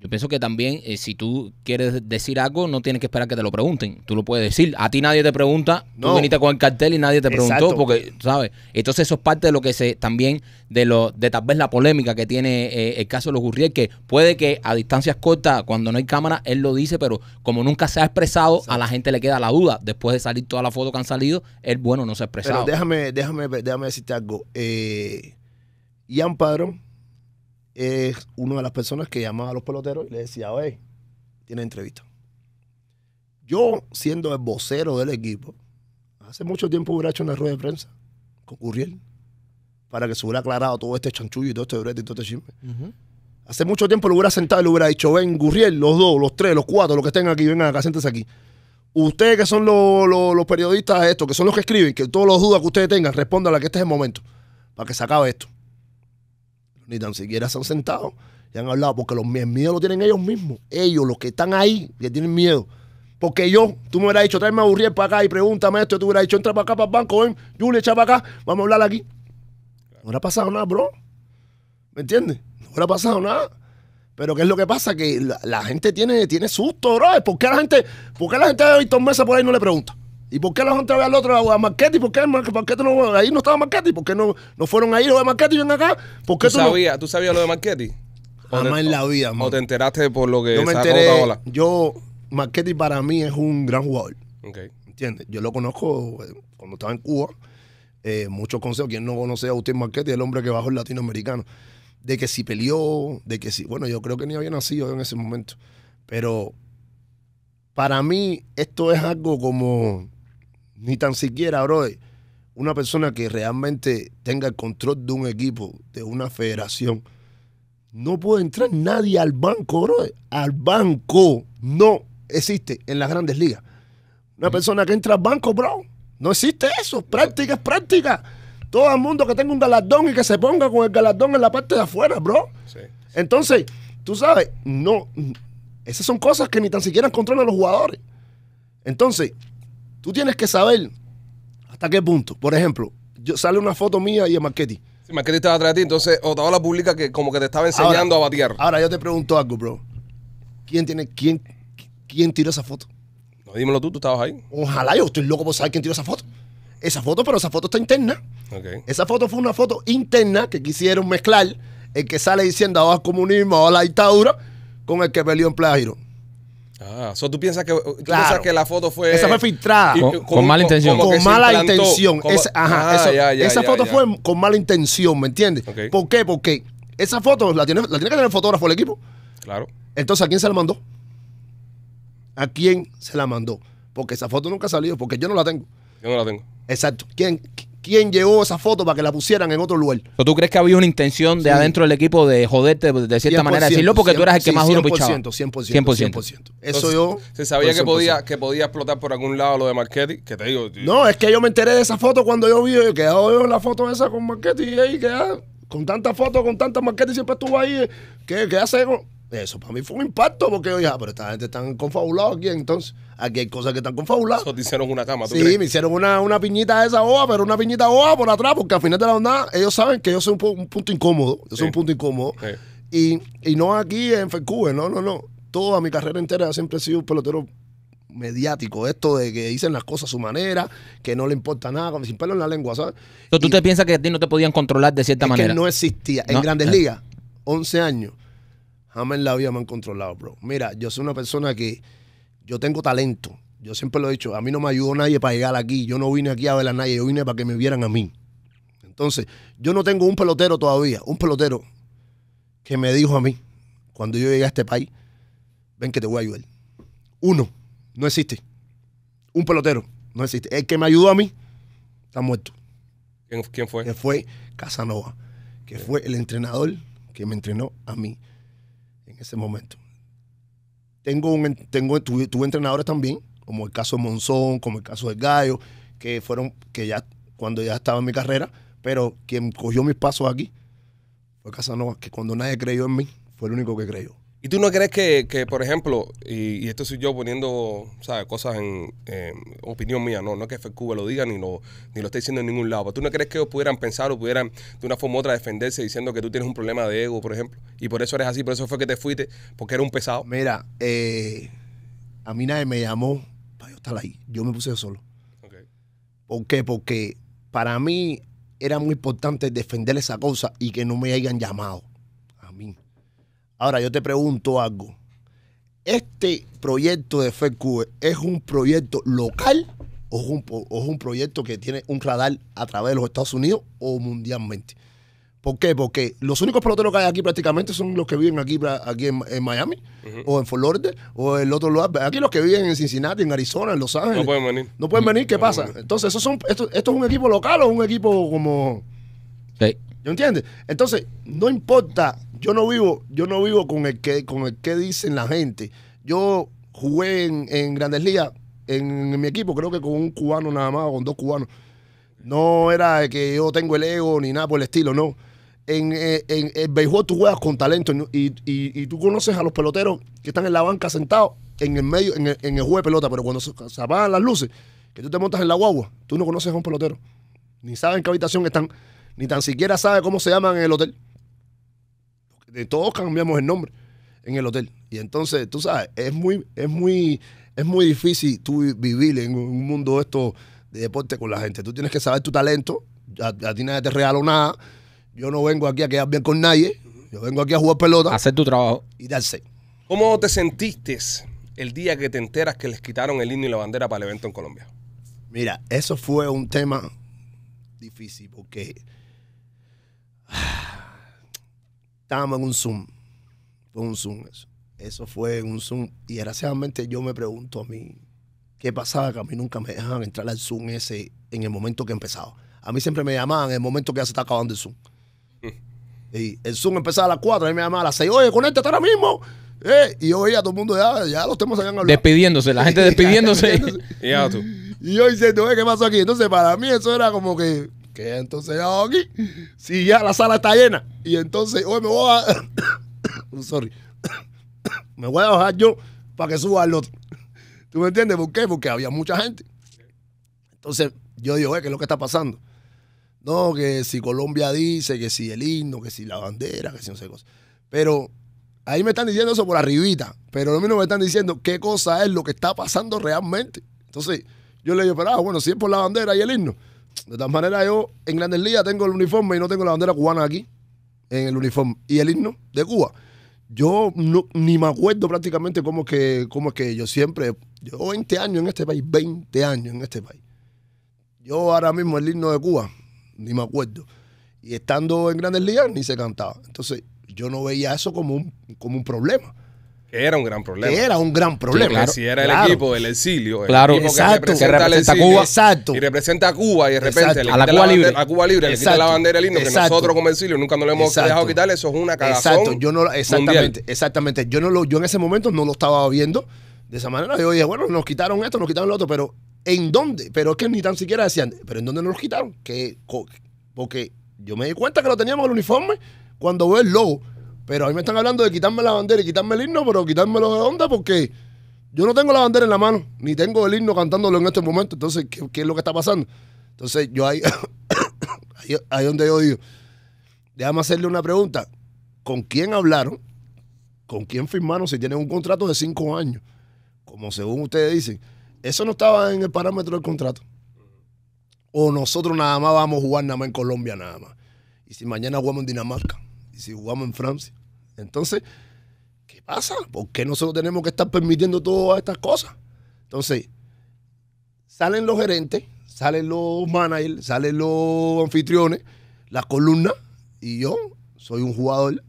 yo pienso que también eh, si tú quieres decir algo, no tienes que esperar que te lo pregunten. Tú lo puedes decir. A ti nadie te pregunta. Tú viniste con el cartel y nadie te preguntó porque, ¿sabes? Entonces eso es parte de lo que se también, de lo de tal vez la polémica que tiene eh, el caso de los Gurriel, que puede que a distancias cortas, cuando no hay cámara, él lo dice, pero como nunca se ha expresado, a la gente le queda la duda. Después de salir todas las fotos que han salido, él, bueno, no se ha expresado. Pero déjame, déjame, déjame decirte algo. Eh, Ian Padrón es una de las personas que llamaba a los peloteros y le decía, oye, tiene entrevista. Yo, siendo el vocero del equipo, hace mucho tiempo hubiera hecho una rueda de prensa con Gurriel, para que se hubiera aclarado todo este chanchullo y todo este brete y todo este chisme. Hace mucho tiempo lo hubiera sentado y le hubiera dicho, ven, Gurriel, los dos, los tres, los cuatro, los que estén aquí, vengan acá, siéntense aquí. Ustedes que son los, periodistas estos, que son los que escriben, que todos los dudas que ustedes tengan, respondan a que este es el momento, para que se acabe esto ni tan siquiera se han sentado y han hablado, porque los, miedos lo tienen ellos mismos. Ellos, los que están ahí, que tienen miedo. Porque yo, tú me hubieras dicho, tráeme a Burriel para acá y pregúntame esto, Tú tú hubieras dicho, entra para acá, para el banco, ven, Julio, echa para acá, vamos a hablar aquí. No hubiera pasado nada, bro. ¿Me entiendes? No hubiera pasado nada. Pero ¿qué es lo que pasa? Que la, gente tiene, tiene susto, bro. ¿Por qué la gente, por qué la gente de Víctor Mesa por ahí no le pregunta? ¿Y por qué los han traído al otro a Marquetti? ¿Por qué, no, ahí no estaba Marquetti? ¿Por qué no, no fueron ahí los de Marquetti y ven acá? ¿Tú, sabías, ¿Tú sabías lo de Marquetti? Jamás en la vida, man. ¿O te enteraste por lo que yo me enteré, Yo, Marquetti para mí es un gran jugador. Okay. ¿Entiendes? Yo lo conozco eh, cuando estaba en Cuba. Eh, muchos consejos. ¿Quién no conoce a usted Marquetti, el hombre que bajó el latinoamericano. De que si peleó, de que si. Bueno, yo creo que ni había nacido en ese momento. Pero para mí, esto es algo como ni tan siquiera, bro, una persona que realmente tenga el control de un equipo, de una federación, no puede entrar nadie al banco, bro, Al banco no existe en las grandes ligas. Una persona que entra al banco, bro, no existe eso. Práctica es práctica. Todo el mundo que tenga un galardón y que se ponga con el galardón en la parte de afuera, bro. Entonces, tú sabes, no. Esas son cosas que ni tan siquiera controlan los jugadores. Entonces, Tú tienes que saber hasta qué punto. Por ejemplo, yo, sale una foto mía y de Marquetti Si Marquetti estaba atrás de ti, entonces la publica que como que te estaba enseñando a batir. Ahora yo te pregunto algo, bro. ¿Quién tiene, quién, quién tiró esa foto? No, dímelo tú, tú estabas ahí. Ojalá yo estoy loco por saber quién tiró esa foto. Esa foto, pero esa foto está interna. Esa foto fue una foto interna que quisieron mezclar el que sale diciendo ahora comunismo, a ah, la dictadura, con el que peleó en Playa Girón. Ah, tú piensas que, que la foto fue. Esa fue filtrada. con, mala intención. Con, mala intención. Esa, ajá, ah, esa, foto fue con mala intención, ¿me entiendes? ¿Por qué? Porque esa foto la tiene, la tiene que tener el fotógrafo El equipo. Claro. Entonces, ¿a quién se la mandó? ¿A quién se la mandó? Porque esa foto nunca ha salido, porque yo no la tengo. Yo no la tengo. Exacto. ¿Quién, quién llevó esa foto para que la pusieran en otro lugar. ¿Tú crees que había una intención de adentro del equipo de joderte de cierta manera decirlo? Porque tú eras el que más duro 100%, 100%. 100%. Eso yo. Se sabía que podía, que podía explotar por algún lado lo de Marketing. que te digo. No, es que yo me enteré de esa foto cuando yo vi, que yo la foto esa con Marquetti y ahí quedaba. Con tantas fotos, con tantas Marchetti siempre estuvo ahí. ¿Qué, qué hace? Eso para mí fue un impacto porque yo dije, ah, pero esta gente están confabulados aquí, entonces aquí hay cosas que están confabuladas. Eso te hicieron una cama, ¿tú Sí, me hicieron una, piñita de esa hoja, pero una piñita hoja por atrás, porque al final de la onda ellos saben que yo soy un, punto incómodo, yo soy un punto incómodo. Y, no aquí en fq no, no, no. Toda mi carrera entera siempre he sido un pelotero mediático, esto de que dicen las cosas a su manera, que no le importa nada, sin pelo en la lengua, ¿sabes? ¿Tú te piensas que a ti no te podían controlar de cierta manera? Que no existía. En Grandes eh. Ligas, 11 años jamás en la vida me han controlado, bro. Mira, yo soy una persona que yo tengo talento. Yo siempre lo he dicho, a mí no me ayudó nadie para llegar aquí. Yo no vine aquí a ver a nadie, yo vine para que me vieran a mí. Entonces, yo no tengo un pelotero todavía, un pelotero que me dijo a mí, cuando yo llegué a este país, ven que te voy a ayudar. Uno, no existe. Un pelotero, no existe. El que me ayudó a mí, está muerto. ¿Quién, fue? Que fue Casanova, que fue el entrenador que me entrenó a mí ese momento. Tengo, un, tengo tuve, entrenadores también, como el caso de Monzón, como el caso de Gallo, que fueron, que ya cuando ya estaba en mi carrera, pero quien cogió mis pasos aquí fue Casanova, que cuando nadie creyó en mí, fue el único que creyó. ¿Y tú no crees que, por ejemplo, y, esto soy yo poniendo ¿sabes? cosas en, opinión mía, no, no es que FECUBA lo diga ni lo, ni lo esté diciendo en ningún lado, tú no crees que ellos pudieran pensar o pudieran de una forma u otra defenderse diciendo que tú tienes un problema de ego, por ejemplo, y por eso eres así, por eso fue que te fuiste, porque era un pesado? Mira, eh, a mí nadie me llamó para yo estar ahí, yo me puse solo. ¿Por qué? Porque para mí era muy importante defender esa cosa y que no me hayan llamado Ahora, yo te pregunto algo. ¿Este proyecto de FECUE es un proyecto local o es un, un proyecto que tiene un radar a través de los Estados Unidos o mundialmente? ¿Por qué? Porque los únicos peloteros que hay aquí prácticamente son los que viven aquí, en, Miami, o en Florida o en el otro lugar. Aquí los que viven en Cincinnati, en Arizona, en Los Ángeles. No pueden venir. No pueden venir, ¿qué pasa? Entonces, son, esto, es un equipo local o un equipo como...? Sí. ¿Yo entiendes? Entonces, no importa yo no vivo, yo no vivo con el que, con el que dicen la gente. Yo jugué en, Grandes Ligas, en, mi equipo, creo que con un cubano nada más, con dos cubanos. No era que yo tengo el ego ni nada por el estilo, no. En, eh, en, béisbol tú juegas con talento y, tú conoces a los peloteros que están en la banca sentados en el medio, en el, en el juego de pelota, pero cuando se, apagan las luces, que tú te montas en la guagua, tú no conoces a un pelotero. Ni saben qué habitación están, ni tan siquiera sabe cómo se llaman en el hotel de todos cambiamos el nombre en el hotel. Y entonces, tú sabes, es muy, es muy, es muy difícil tú vivir en un mundo esto de deporte con la gente. Tú tienes que saber tu talento. A, ti nadie te regaló nada. Yo no vengo aquí a quedar bien con nadie. Yo vengo aquí a jugar pelota. Hacer tu trabajo. Y darse. ¿Cómo te sentiste el día que te enteras que les quitaron el himno y la bandera para el evento en Colombia? Mira, eso fue un tema difícil porque estábamos en un Zoom. Fue un Zoom eso. Eso fue un Zoom. Y desgraciadamente yo me pregunto a mí qué pasaba, que a mí nunca me dejaban entrar al Zoom ese en el momento que empezaba. A mí siempre me llamaban en el momento que ya se está acabando el Zoom. y el Zoom empezaba a las 4, a mí me llamaban a las 6, oye, conéctate ahora mismo. Eh, y hoy a todo el mundo ya, ya los temas habían hablado. Despidiéndose, la gente despidiéndose. y yo diciendo, eh, ¿qué pasó aquí? Entonces, para mí eso era como que entonces aquí, ah, si ya la sala está llena, y entonces hoy me voy a. Oh, sorry. me voy a bajar yo para que suba al otro. ¿Tú me entiendes? ¿Por qué? Porque había mucha gente. Entonces yo digo, ¿qué es lo que está pasando? No, que si Colombia dice, que si el himno, que si la bandera, que si no sé qué cosa. Pero ahí me están diciendo eso por arribita, pero lo mismo me están diciendo qué cosa es lo que está pasando realmente. Entonces yo le digo, pero ah, bueno, si es por la bandera y el himno, de todas maneras, yo en Grandes Ligas tengo el uniforme y no tengo la bandera cubana aquí, en el uniforme. Y el himno de Cuba. Yo ni me acuerdo prácticamente cómo es que, cómo que yo siempre, yo 20 años en este país, 20 años en este país. Yo ahora mismo el himno de Cuba, ni me acuerdo. Y estando en Grandes Ligas, ni se cantaba. Entonces, yo no veía eso como como un problema era un gran problema. era un gran problema. si era el equipo del exilio. El claro, equipo Que representa, que Cuba. Exacto. Y representa a Cuba y de repente le a la Cuba libre. a Cuba libre le quita la bandera linda, que nosotros como exilio nunca nos lo hemos dejado quitar. Eso es una cagazón Exacto. Yo no, exactamente, exactamente. Yo, no lo, yo en ese momento no lo estaba viendo de esa manera. Yo dije, bueno, nos quitaron esto, nos quitaron lo otro, pero ¿en dónde? Pero es que ni tan siquiera decían, ¿pero en dónde nos los quitaron? Que, porque yo me di cuenta que lo teníamos el uniforme cuando veo el logo. Pero a mí me están hablando de quitarme la bandera y quitarme el himno, pero quitarme lo de onda porque yo no tengo la bandera en la mano, ni tengo el himno cantándolo en este momento. Entonces, ¿qué, es lo que está pasando? Entonces, yo ahí, ahí, ahí, donde yo digo, déjame hacerle una pregunta. ¿Con quién hablaron? ¿Con quién firmaron si tienen un contrato de cinco años? Como según ustedes dicen, eso no estaba en el parámetro del contrato. O nosotros nada más vamos a jugar nada más en Colombia, nada más. Y si mañana jugamos en Dinamarca si jugamos en Francia. Entonces, ¿qué pasa? ¿Por qué nosotros tenemos que estar permitiendo todas estas cosas? Entonces, salen los gerentes, salen los managers, salen los anfitriones, las columnas, y yo soy un jugador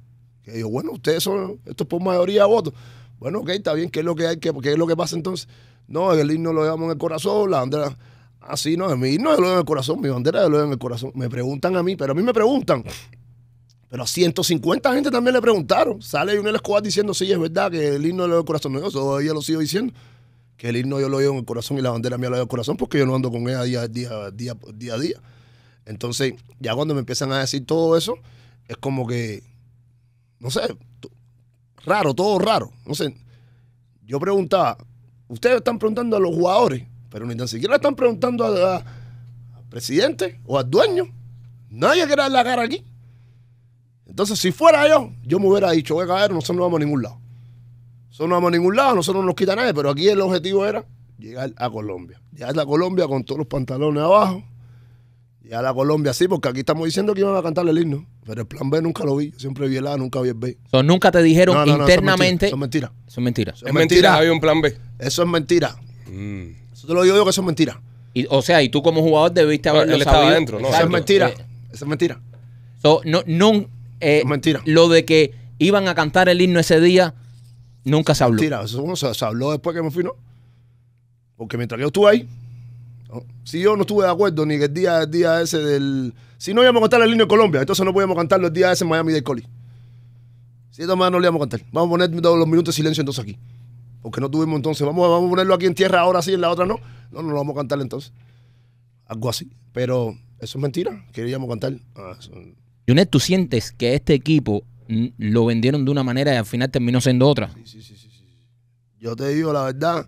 que digo, bueno, ustedes son, estos por mayoría votos. Bueno, ok, está bien, ¿qué es lo que hay que, qué es lo que pasa entonces? No, el himno lo llevamos en el corazón, la bandera. Así ah, no, mi himno lo llevo en el corazón, mi bandera lo llevo en el corazón. Me preguntan a mí, pero a mí me preguntan. Pero a 150 gente también le preguntaron. Sale un Escobar diciendo, sí, es verdad que el himno le el corazón. yo todavía lo sigo diciendo. Que el himno yo lo llevo en el corazón y la bandera mía lo veo en el corazón porque yo no ando con ella día, día, día, día a día. Entonces, ya cuando me empiezan a decir todo eso, es como que, no sé, raro, todo raro. No sé, yo preguntaba, ustedes están preguntando a los jugadores, pero ni tan siquiera están preguntando al presidente o al dueño. Nadie quiere dar la cara aquí. Entonces, si fuera yo, yo me hubiera dicho, a caer nosotros no vamos a ningún lado. Nosotros no vamos a ningún lado, nosotros no nos quita nadie, pero aquí el objetivo era llegar a Colombia. Llegar a Colombia con todos los pantalones abajo. Llegar a Colombia sí, porque aquí estamos diciendo que iban a cantar el himno. Pero el plan B nunca lo vi. siempre vi el A, nunca vi el B. nunca te dijeron internamente. eso es mentira. Eso es mentira. Eso es mentira. Había un plan B. Eso es mentira. Mm. Eso te lo digo yo que eso es mentira. Y, o sea, y tú como jugador debiste haberlo Él eh, Eso es mentira. Eso es mentira. no, no, eh, mentira. Lo de que iban a cantar el himno ese día, nunca se habló. Mentira, eso se, habló después que me fui, ¿no? Porque mientras yo estuve ahí, si yo no estuve de acuerdo ni que el día, día ese del... Si no íbamos a cantar el himno en Colombia, entonces no podíamos cantarlo el día ese en Miami del Coli. Si de no lo íbamos a cantar. Vamos a poner todos los minutos de silencio entonces aquí. Porque no tuvimos entonces. Vamos, vamos a ponerlo aquí en tierra ahora sí, en la otra no. No, no lo vamos a cantar entonces. Algo así. Pero eso es mentira. Queríamos cantar. Ah, Yunet, ¿tú sientes que este equipo lo vendieron de una manera y al final terminó siendo otra? Sí, sí, sí. sí, sí. Yo te digo la verdad,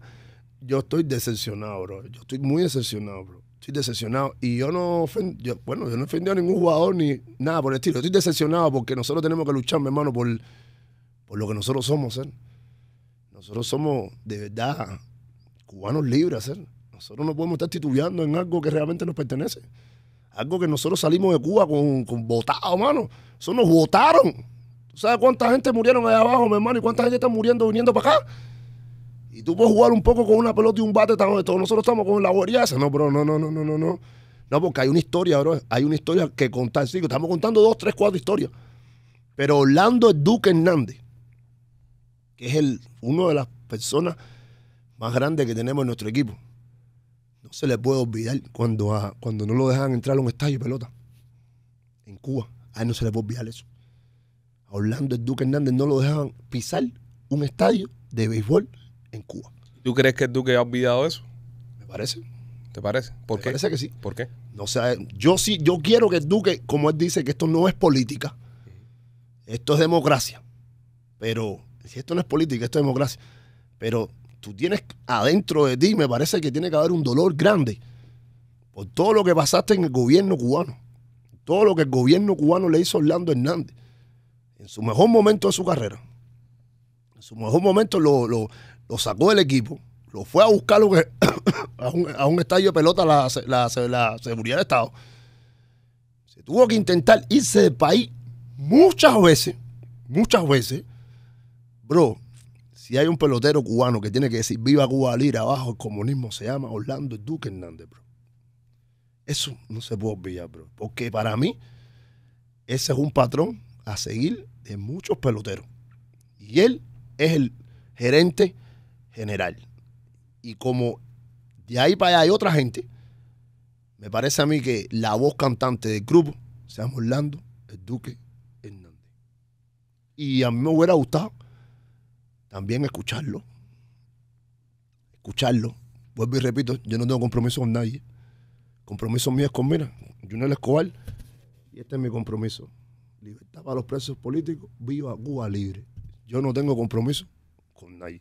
yo estoy decepcionado, bro. Yo estoy muy decepcionado, bro. Estoy decepcionado. Y yo no bueno, yo no ofendí a ningún jugador ni nada por el estilo. Estoy decepcionado porque nosotros tenemos que luchar, mi hermano, por, por lo que nosotros somos, ¿eh? Nosotros somos de verdad cubanos libres, ¿eh? Nosotros no podemos estar titubeando en algo que realmente nos pertenece. Algo que nosotros salimos de Cuba con, con botado, mano. Eso nos votaron. ¿Sabes cuánta gente murieron allá abajo, mi hermano? ¿Y cuánta gente está muriendo viniendo para acá? Y tú puedes jugar un poco con una pelota y un bate, estamos, todos nosotros estamos con la bobería No, bro, no, no, no, no, no, no. porque hay una historia, bro. Hay una historia que contar. Sí, estamos contando dos, tres, cuatro historias. Pero Orlando el Duque Hernández, que es el, uno de las personas más grandes que tenemos en nuestro equipo, se le puede olvidar cuando, cuando no lo dejan entrar a un estadio de pelota en Cuba. A él no se le puede olvidar eso. A Orlando el Duque Hernández no lo dejan pisar un estadio de béisbol en Cuba. ¿Tú crees que el Duque ha olvidado eso? Me parece. ¿Te parece? ¿Por Me Parece que sí. ¿Por qué? No sé, yo sí, yo quiero que el Duque, como él dice, que esto no es política, esto es democracia. Pero si esto no es política, esto es democracia. Pero tú tienes adentro de ti, me parece que tiene que haber un dolor grande por todo lo que pasaste en el gobierno cubano, todo lo que el gobierno cubano le hizo a Orlando Hernández, en su mejor momento de su carrera. En su mejor momento lo, sacó del equipo, lo fue a buscar a, un, estadio de pelota la, la seguridad del Estado. Se tuvo que intentar irse del país muchas veces, muchas veces. Bro, y hay un pelotero cubano que tiene que decir viva Cuba Libre, abajo el comunismo, se llama Orlando Duque Hernández, bro. Eso no se puede olvidar, bro. Porque para mí, ese es un patrón a seguir de muchos peloteros. Y él es el gerente general. Y como de ahí para allá hay otra gente, me parece a mí que la voz cantante del grupo se llama Orlando el Duque Hernández. Y a mí me hubiera gustado también escucharlo. Escucharlo. Vuelvo y repito, yo no tengo compromiso con nadie. Compromiso mío es con Mira, Junel Escobar, y este es mi compromiso. Libertad para los presos políticos, viva Cuba libre. Yo no tengo compromiso con nadie.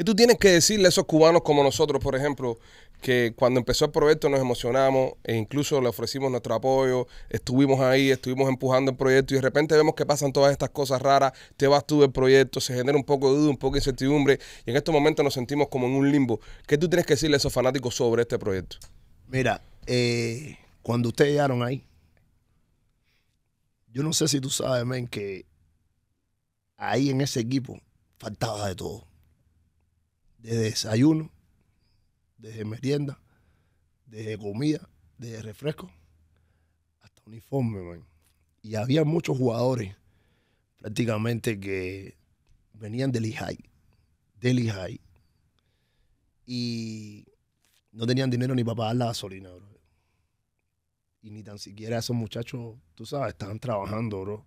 ¿Qué tú tienes que decirle a esos cubanos como nosotros, por ejemplo, que cuando empezó el proyecto nos emocionamos e incluso le ofrecimos nuestro apoyo, estuvimos ahí, estuvimos empujando el proyecto y de repente vemos que pasan todas estas cosas raras, te vas tú del proyecto, se genera un poco de duda, un poco de incertidumbre y en estos momentos nos sentimos como en un limbo. ¿Qué tú tienes que decirle a esos fanáticos sobre este proyecto? Mira, eh, cuando ustedes llegaron ahí, yo no sé si tú sabes, men, que ahí en ese equipo faltaba de todo de desayuno, desde merienda, desde comida, desde refresco, hasta uniforme, man. Y había muchos jugadores prácticamente que venían del Lehigh, del Lehigh, y no tenían dinero ni para pagar la gasolina, bro. Y ni tan siquiera esos muchachos, tú sabes, estaban trabajando, bro.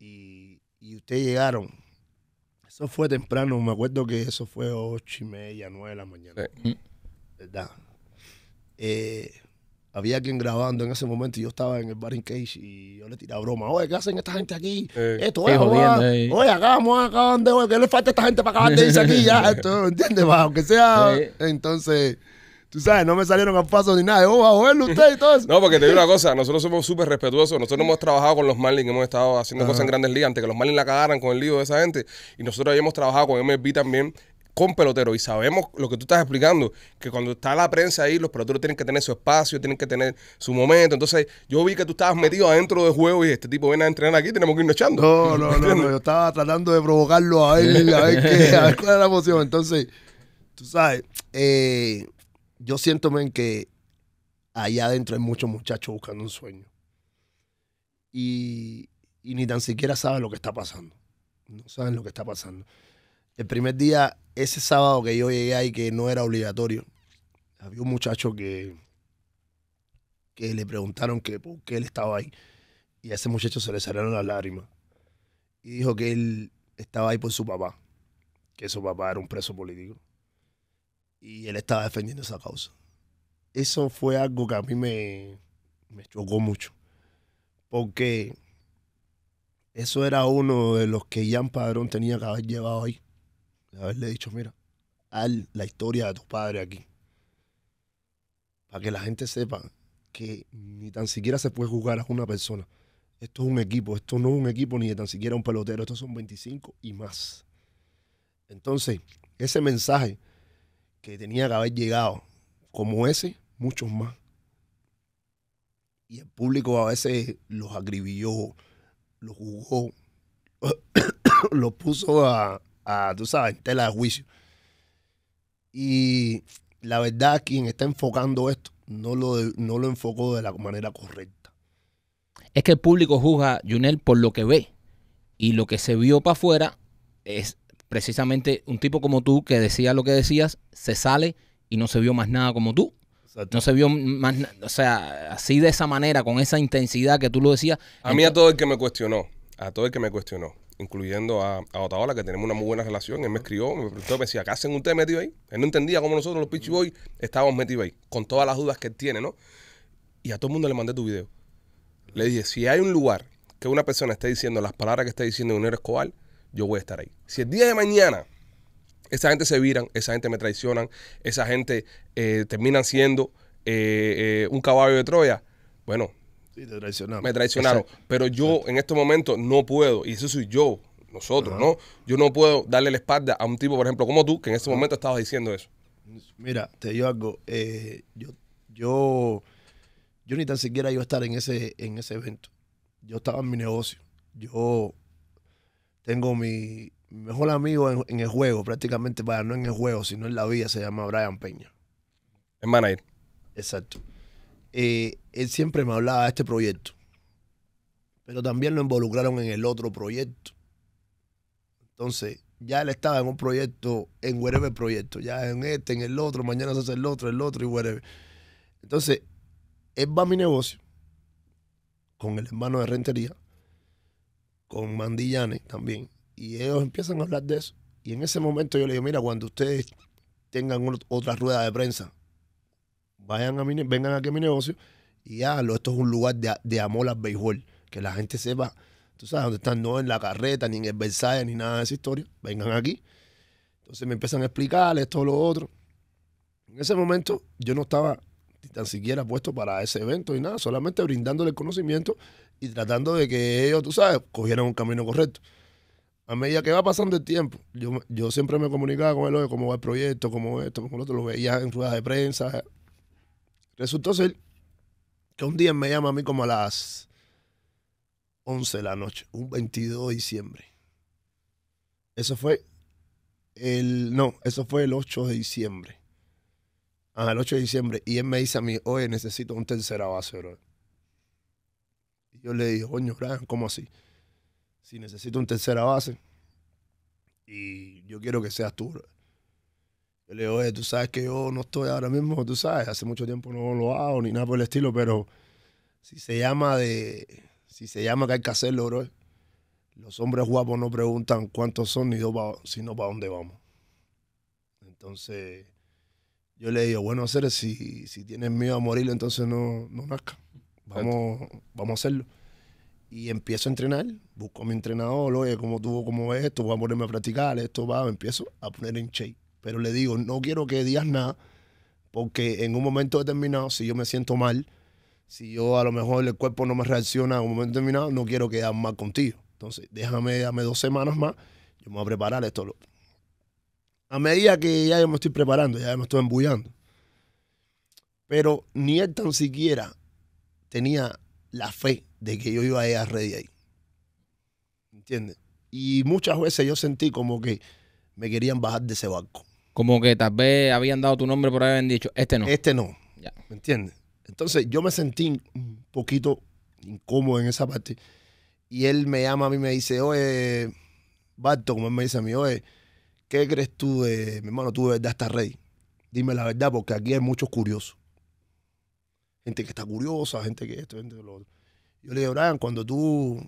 Y, y ustedes llegaron eso fue temprano, me acuerdo que eso fue ocho y media, nueve de la mañana. ¿Verdad? Eh, había alguien grabando en ese momento y yo estaba en el bar in cage y yo le tiraba broma. Oye, ¿qué hacen esta gente aquí? Esto es, oye, acá vamos acá, ¿dónde? ¿Qué le falta a esta gente para acabar de irse aquí ya? Esto, ¿Entiendes? aunque sea. Entonces... Tú sabes, no me salieron a paso ni nada. Oh, a joderlo usted y todo eso. No, porque te digo una cosa, nosotros somos súper respetuosos. Nosotros hemos trabajado con los Marlins, hemos estado haciendo cosas en grandes ligas antes que los Marlins la cagaran con el lío de esa gente. Y nosotros habíamos trabajado con MLB también con peloteros y sabemos lo que tú estás explicando, que cuando está la prensa ahí, los peloteros tienen que tener su espacio, tienen que tener su momento. Entonces, yo vi que tú estabas metido adentro del juego y este tipo viene a entrenar aquí, tenemos que irnos echando. No, no, no, yo estaba tratando de provocarlo a él, a ver, qué, a ver cuál era la emoción. Entonces, tú sabes, eh, yo siento, que allá adentro hay muchos muchachos buscando un sueño. Y, ni tan siquiera saben lo que está pasando. No saben lo que está pasando. El primer día, ese sábado que yo llegué ahí, que no era obligatorio, había un muchacho que, que le preguntaron que por qué él estaba ahí. Y a ese muchacho se le salieron las lágrimas. Y dijo que él estaba ahí por su papá, que su papá era un preso político y él estaba defendiendo esa causa. Eso fue algo que a mí me, me chocó mucho, porque eso era uno de los que Jan Padrón tenía que haber llevado ahí, haberle dicho, mira, haz la historia de tu padre aquí, para que la gente sepa que ni tan siquiera se puede jugar a una persona. Esto es un equipo, esto no es un equipo ni de tan siquiera un pelotero, estos son 25 y más. Entonces, ese mensaje que tenía que haber llegado, como ese, muchos más. Y el público a veces los agribilló, los jugó, los puso a, tú sabes, en tela de juicio. Y la verdad, quien está enfocando esto no lo, no lo enfocó de la manera correcta. Es que el público juzga, Junel, por lo que ve. Y lo que se vio para afuera es precisamente un tipo como tú que decía lo que decías, se sale y no se vio más nada como tú. No se vio más, o sea, así de esa manera, con esa intensidad que tú lo decías. A mí a todo el que me cuestionó, a todo el que me cuestionó, incluyendo a, a Otaola, que tenemos una muy buena relación, él me escribió, me preguntó, me decía, ¿qué hacen ustedes metidos ahí? Él no entendía cómo nosotros los Pitch Boys estábamos metidos ahí, con todas las dudas que él tiene, ¿no? Y a todo el mundo le mandé tu video. Le dije, si hay un lugar que una persona esté diciendo las palabras que está diciendo Unero Escobar, yo voy a estar ahí. Si el día de mañana esa gente se viran, esa gente me traicionan, esa gente eh, terminan siendo eh, eh, un caballo de Troya, bueno, me traicionaron. Pero yo en este momento, no puedo, y eso soy yo, nosotros, ¿no? Yo no puedo darle la espalda a un tipo, por ejemplo, como tú, que en este momento estabas diciendo eso. Mira, te digo algo, eh, yo, yo, yo ni tan siquiera iba a estar en ese, en ese evento. Yo estaba en mi negocio. Yo tengo mi mejor amigo en, el juego, prácticamente, para no en el juego, sino en la vida, se llama Brian Peña. en manager. Exacto. Eh, él siempre me hablaba de este proyecto, pero también lo involucraron en el otro proyecto. Entonces, ya él estaba en un proyecto, en whatever proyecto, ya en este, en el otro, mañana se hace el otro, el otro y whatever. Entonces, él va a mi negocio con el hermano de rentería con Mandillanes también. Y ellos empiezan a hablar de eso. Y en ese momento yo le digo, mira, cuando ustedes tengan otra rueda de prensa, vayan a mi, vengan aquí a mi negocio y háganlo. Esto es un lugar de, de amor al béisbol. Que la gente sepa, tú sabes, donde están, no en la carreta, ni en el Versailles, ni nada de esa historia. Vengan aquí. Entonces me empiezan a explicarles todo lo otro. En ese momento yo no estaba ni tan siquiera puesto para ese evento y nada, solamente brindándole conocimiento y tratando de que ellos, tú sabes, cogieran un camino correcto. A medida que va pasando el tiempo, yo, yo siempre me comunicaba con él, cómo va el proyecto, cómo esto, cómo lo otro, lo veía en ruedas de prensa. Resultó ser que un día me llama a mí como a las 11 de la noche, un 22 de diciembre. Eso fue el, no, eso fue el 8 de diciembre. Ajá, el 8 de diciembre. Y él me dice a mí, oye, necesito un tercer base, yo le dije, coño, Brian, ¿cómo así? Si necesito un tercera base y yo quiero que seas tú. Bro. Yo le digo, oye, tú sabes que yo no estoy ahora mismo, tú sabes, hace mucho tiempo no lo hago ni nada por el estilo, pero si se llama de, si se llama que hay que hacerlo, bro, los hombres guapos no preguntan cuántos son ni sino para dónde vamos. Entonces, yo le digo, bueno, hacer si, si tienes miedo a morir, entonces no, no nazca vamos, vamos a hacerlo. Y empiezo a entrenar, busco a mi entrenador, oye, como tú, cómo ves esto? Voy a ponerme a practicar, esto va, empiezo a poner en shape. Pero le digo, no quiero que digas nada, porque en un momento determinado, si yo me siento mal, si yo a lo mejor el cuerpo no me reacciona en un momento determinado, no quiero quedar mal contigo. Entonces, déjame, dame dos semanas más, yo me voy a preparar esto. A medida que ya yo me estoy preparando, ya me estoy embullando. Pero ni él tan siquiera tenía la fe de que yo iba a ir a Reddy ahí. ¿Entiendes? Y muchas veces yo sentí como que me querían bajar de ese barco. Como que tal vez habían dado tu nombre por haber habían dicho, este no. Este no. Ya. ¿Me entiendes? Entonces yo me sentí un poquito incómodo en esa parte. Y él me llama a mí y me dice, oye, Barto, como él me dice a mí, oye, ¿qué crees tú de, mi hermano, tú de verdad estás rey? Dime la verdad, porque aquí hay muchos curiosos gente que está curiosa, gente que esto, gente que lo otro. Yo le dije, Brian, cuando tú,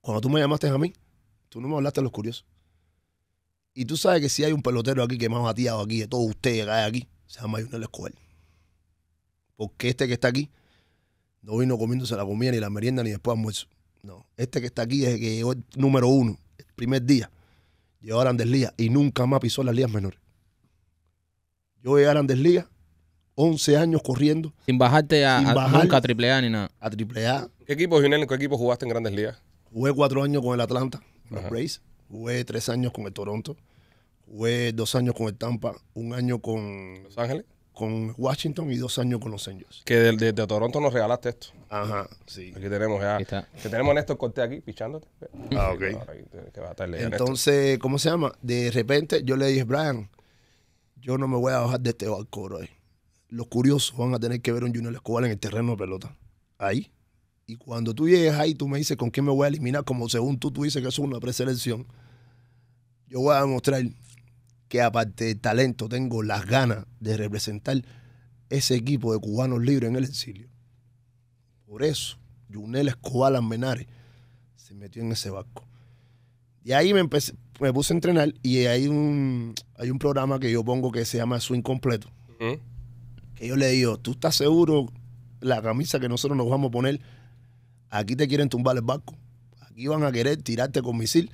cuando tú me llamaste a mí, tú no me hablaste a los curiosos. Y tú sabes que si hay un pelotero aquí que me ha bateado aquí, de todos ustedes que hay aquí, se llama la escuela. Porque este que está aquí no vino comiéndose la comida, ni la merienda, ni después almuerzo. No, este que está aquí el que llegó el número uno, el primer día, llegó a Grandes y nunca más pisó las ligas menores. Yo llegué a Grandes 11 años corriendo. Sin bajarte a, a nunca a AAA ni nada. A AAA. ¿Qué equipo, Junel? qué equipo jugaste en Grandes Ligas? Jugué cuatro años con el Atlanta, los Braves. Jugué tres años con el Toronto. Jugué dos años con el Tampa. Un año con... ¿Los Ángeles? Con Washington y dos años con Los Angels. Que desde Toronto nos regalaste esto. Ajá, sí. Aquí tenemos ya. Aquí está. Que tenemos esto Néstor Cortés aquí pichándote. Ah, ok. Entonces, ¿cómo se llama? De repente yo le dije, Brian, yo no me voy a bajar de este balcón hoy los curiosos van a tener que ver a un Junior Escobar en el terreno de pelota. Ahí. Y cuando tú llegues ahí, tú me dices con quién me voy a eliminar, como según tú, tú dices que es una preselección. Yo voy a demostrar que aparte de talento, tengo las ganas de representar ese equipo de cubanos libres en el exilio. Por eso, Junel Escobar Menares se metió en ese barco. Y ahí me, empecé, me puse a entrenar y hay un, hay un programa que yo pongo que se llama Swing Completo. Ellos yo le digo, ¿tú estás seguro la camisa que nosotros nos vamos a poner? Aquí te quieren tumbar el barco. Aquí van a querer tirarte con misil.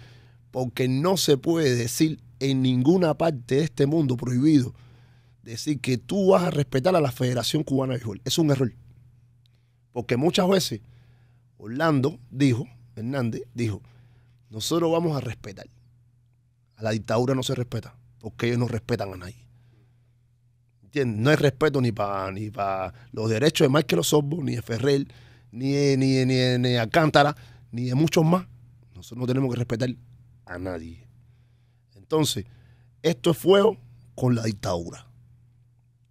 Porque no se puede decir en ninguna parte de este mundo prohibido decir que tú vas a respetar a la Federación Cubana de Golf Es un error. Porque muchas veces Orlando dijo, Hernández dijo, nosotros vamos a respetar. A la dictadura no se respeta, porque ellos no respetan a nadie. No hay respeto ni para ni para los derechos de Michael Osorbo, ni de Ferrer, ni de, ni, ni, de, Alcántara, ni de muchos más. Nosotros no tenemos que respetar a nadie. Entonces, esto es fuego con la dictadura.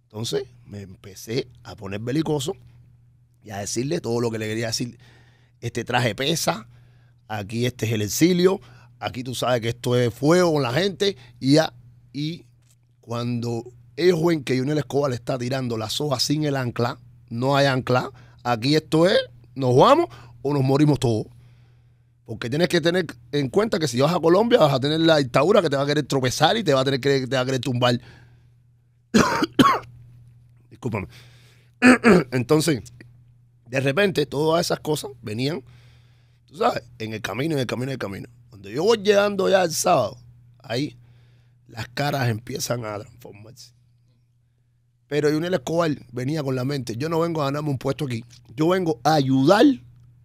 Entonces, me empecé a poner belicoso y a decirle todo lo que le quería decir. Este traje pesa, aquí este es el exilio, aquí tú sabes que esto es fuego con la gente y, y cuando ellos en que Junior Escobar está tirando las hojas sin el ancla, no hay ancla, aquí esto es, nos vamos o nos morimos todos. Porque tienes que tener en cuenta que si vas a Colombia vas a tener la dictadura que te va a querer tropezar y te va a tener que te va a querer tumbar. Discúlpame. Entonces, de repente, todas esas cosas venían, tú sabes, en el camino, en el camino, en el camino. Cuando yo voy llegando ya el sábado, ahí las caras empiezan a transformarse pero El Escobar venía con la mente, yo no vengo a ganarme un puesto aquí, yo vengo a ayudar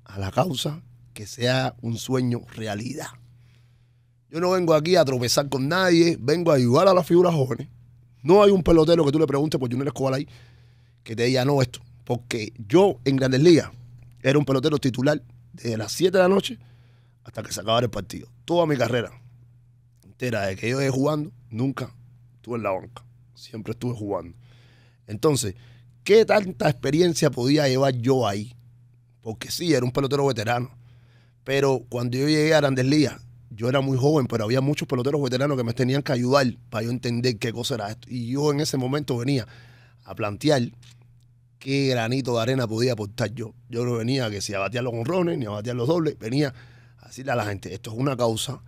a la causa que sea un sueño realidad. Yo no vengo aquí a tropezar con nadie, vengo a ayudar a las figuras jóvenes. No hay un pelotero que tú le preguntes por Junior Escobar ahí que te diga no esto. Porque yo en Grandes Ligas era un pelotero titular desde las 7 de la noche hasta que se acabara el partido. Toda mi carrera entera, de que yo he jugando, nunca estuve en la banca. Siempre estuve jugando. Entonces, ¿qué tanta experiencia podía llevar yo ahí? Porque sí, era un pelotero veterano. Pero cuando yo llegué a Grandes Ligas, yo era muy joven, pero había muchos peloteros veteranos que me tenían que ayudar para yo entender qué cosa era esto. Y yo en ese momento venía a plantear qué granito de arena podía aportar yo. Yo no venía que si a los honrones ni a batear los dobles, venía a decirle a la gente, esto es una causa,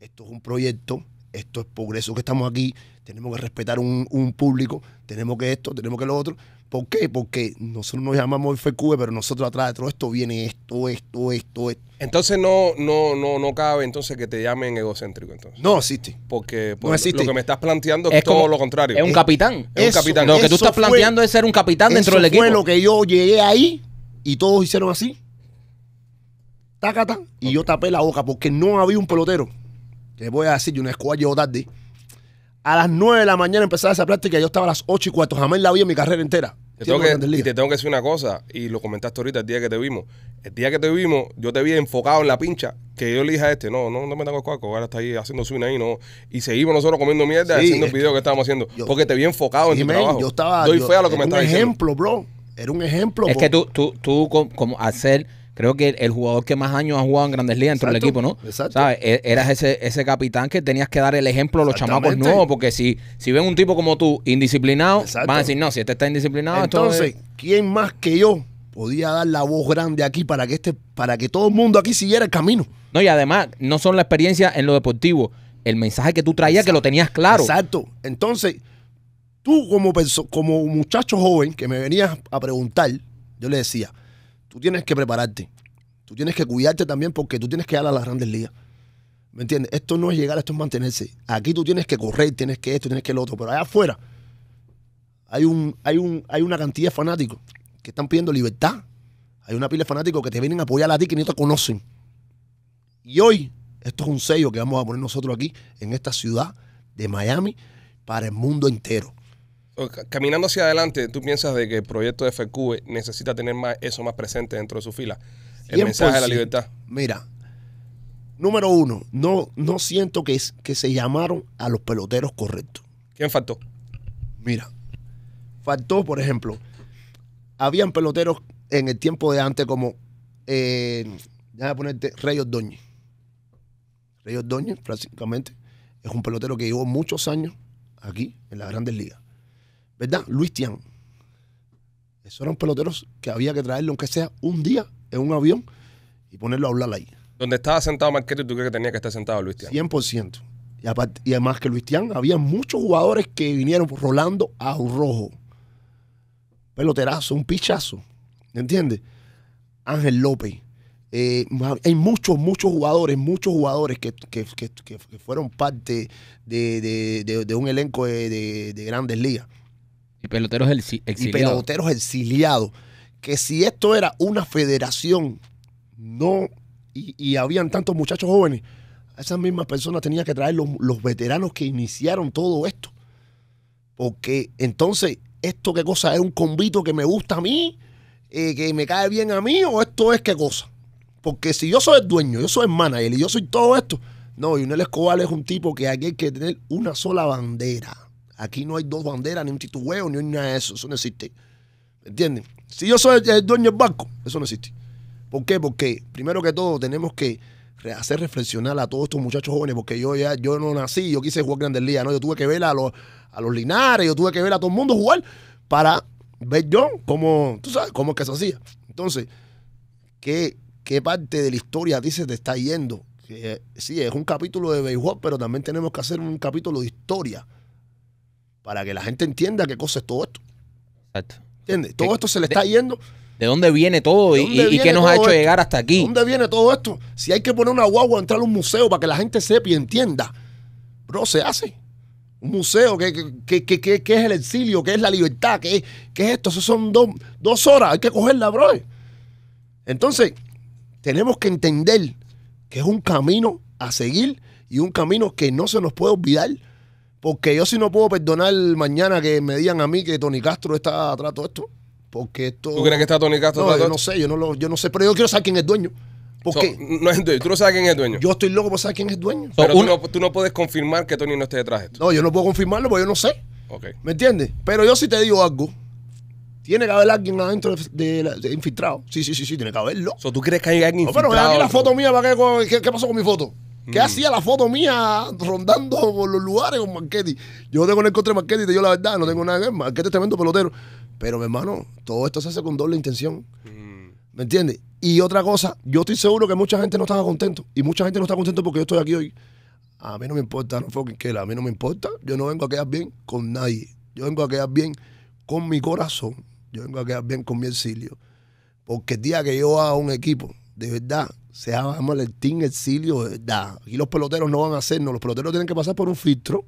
esto es un proyecto, esto es progreso que estamos aquí, tenemos que respetar un, público, tenemos que esto, tenemos que lo otro. ¿Por qué? Porque nosotros nos llamamos FQB, pero nosotros atrás de todo esto viene esto, esto, esto, esto. Entonces no, no, no, no cabe entonces que te llamen egocéntrico entonces. No existe. Porque, lo que me estás planteando es, todo lo contrario. Es un capitán. Es, un capitán. lo que tú estás planteando es ser un capitán dentro del equipo. Fue lo que yo llegué ahí y todos hicieron así. Tacatán Y yo tapé la boca porque no había un pelotero. Les voy a decir, yo una escuadra llegó tarde a las 9 de la mañana empezaba esa práctica y yo estaba a las 8 y cuarto. Jamás la vi en mi carrera entera. Te y te tengo que decir una cosa, y lo comentaste ahorita el día que te vimos. El día que te vimos, yo te vi enfocado en la pincha, que yo le dije a este, no, no, no me tengo cuaco, ahora está ahí haciendo swing ahí, no. Y seguimos nosotros comiendo mierda, haciendo el video que, estábamos haciendo. porque te vi enfocado en tu trabajo. Yo estaba, yo, a lo que me estás diciendo. ejemplo, bro. Era un ejemplo. Es que tú, tú, tú como hacer creo que el jugador que más años ha jugado en Grandes Ligas dentro del equipo, ¿no? Exacto. ¿Sabes? E, eras ese, ese capitán que tenías que dar el ejemplo a los chamacos nuevos, porque si, si ven un tipo como tú indisciplinado, van a decir, no, si este está indisciplinado, entonces, ¿quién más que yo podía dar la voz grande aquí para que este, para que todo el mundo aquí siguiera el camino? No, y además, no son la experiencia en lo deportivo, el mensaje que tú traías que lo tenías claro. Exacto. Entonces, tú como, como muchacho joven que me venías a preguntar, yo le decía, tú tienes que prepararte. Tú tienes que cuidarte también porque tú tienes que dar a las grandes ligas. ¿Me entiendes? Esto no es llegar, esto es mantenerse. Aquí tú tienes que correr, tienes que esto, tienes que lo otro. Pero allá afuera hay, un, hay, un, hay una cantidad de fanáticos que están pidiendo libertad. Hay una pila de fanáticos que te vienen a apoyar a ti que ni te conocen. Y hoy, esto es un sello que vamos a poner nosotros aquí en esta ciudad de Miami para el mundo entero. Caminando hacia adelante, ¿tú piensas de que el proyecto de FQ necesita tener más, eso más presente dentro de su fila? El mensaje de la libertad. Mira, número uno, no, no siento que, que se llamaron a los peloteros correctos. ¿Quién faltó? Mira, faltó, por ejemplo, habían peloteros en el tiempo de antes como, eh, déjame ponerte, Rey Ordóñez. Rey Ordóñez, prácticamente, es un pelotero que llevó muchos años aquí en las grandes ligas. ¿verdad? Luis Tian. Esos eran peloteros que había que traerlo aunque sea un día, en un avión y ponerlo a hablar ahí. Donde estaba sentado Marquete, ¿tú crees que tenía que estar sentado Luis Tian? 100%. Y, y además que Luis Tian, había muchos jugadores que vinieron Rolando a rojo. Peloterazo, un pichazo. ¿Entiendes? Ángel López. Eh, hay muchos, muchos jugadores, muchos jugadores que, fueron parte de, un elenco de, grandes ligas. Y peloteros exiliados. peloteros Que si esto era una federación, no, y, habían tantos muchachos jóvenes, esas mismas personas tenían que traer los, veteranos que iniciaron todo esto. Porque entonces, ¿esto qué cosa? ¿Es un convito que me gusta a mí? Eh, ¿Que me cae bien a mí? ¿O esto es qué cosa? Porque si yo soy el dueño, yo soy el manager y yo soy todo esto. No, Yunel Escobar es un tipo que aquí hay que tener una sola bandera. Aquí no hay dos banderas, ni un titubeo, ni nada de eso. Eso no existe. ¿Entienden? Si yo soy el dueño del banco, eso no existe. ¿Por qué? Porque primero que todo tenemos que hacer reflexionar a todos estos muchachos jóvenes, porque yo ya yo no nací, yo quise jugar Grandes Ligas, ¿no? Yo tuve que ver a los, a los Linares, yo tuve que ver a todo el mundo jugar para ver yo cómo, tú sabes, es que se hacía. Entonces, ¿qué, qué parte de la historia dices te está yendo? sí, es un capítulo de béisbol, pero también tenemos que hacer un capítulo de historia para que la gente entienda qué cosa es todo esto. Exacto. ¿Entiendes? Todo esto se le está yendo. ¿De dónde viene todo y, qué nos ha hecho llegar hasta aquí? ¿De dónde viene todo esto? Si hay que poner una guagua, entrar a un museo para que la gente sepa y entienda. Bro, se hace. Un museo, que es el exilio? ¿Qué es la libertad? ¿Qué, es esto? Eso son dos, horas, hay que cogerla, bro. Entonces, tenemos que entender que es un camino a seguir y un camino que no se nos puede olvidar porque yo sí no puedo perdonar mañana que me digan a mí que Tony Castro está atrás de todo esto. Porque esto. ¿Tú crees que está Tony Castro? No, de yo no sé, yo no, lo, yo no sé, pero yo quiero saber quién es dueño. Porque qué? no es dueño. Tú no sabes quién es el dueño. Yo estoy loco por saber quién es el dueño. Pero tú, no, puedes confirmar que Tony no esté detrás de esto. No, yo no puedo confirmarlo porque yo no sé. Okay. ¿Me entiendes? Pero yo sí te digo algo. Tiene que haber alguien adentro de, infiltrado. Sí, sí, sí, sí, tiene que haberlo. So, ¿Tú crees que hay alguien infiltrado? No, pero aquí la foto mía, ¿para qué pasó con mi foto? ¿Qué mm. hacía la foto mía rondando por los lugares con Marquetti? Yo no tengo el contra Marquetti, te digo la verdad, no tengo nada que ver. es tremendo pelotero. Pero, mi hermano, todo esto se hace con doble intención. Mm. ¿Me entiendes? Y otra cosa, yo estoy seguro que mucha gente no estaba contento. Y mucha gente no está contento porque yo estoy aquí hoy. A mí no me importa, no fucking que a mí no me importa. Yo no vengo a quedar bien con nadie. Yo vengo a quedar bien con mi corazón. Yo vengo a quedar bien con mi exilio. Porque el día que yo haga un equipo, de verdad, vamos el team exilio y Aquí los peloteros no van a hacernos. Los peloteros tienen que pasar por un filtro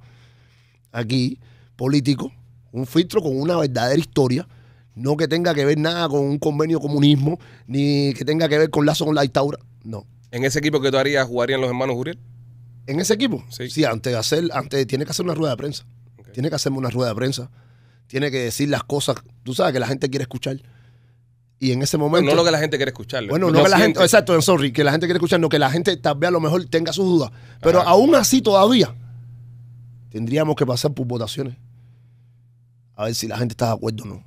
aquí, político, un filtro con una verdadera historia. No que tenga que ver nada con un convenio comunismo, ni que tenga que ver con lazo con la dictadura. No. ¿En ese equipo que tú harías jugarían los hermanos Uriel? ¿En ese equipo? Sí. Sí, antes de hacer, antes tiene que hacer una rueda de prensa. Tiene que hacerme una rueda de prensa. Tiene que decir las cosas, tú sabes, que la gente quiere escuchar y en ese momento. no lo que la gente quiere escuchar. Bueno, no, lo que la gente. Exacto, sorry, que la gente quiere escuchar, no que la gente tal vez a lo mejor tenga sus dudas. Pero aún así todavía tendríamos que pasar por votaciones. A ver si la gente está de acuerdo o no.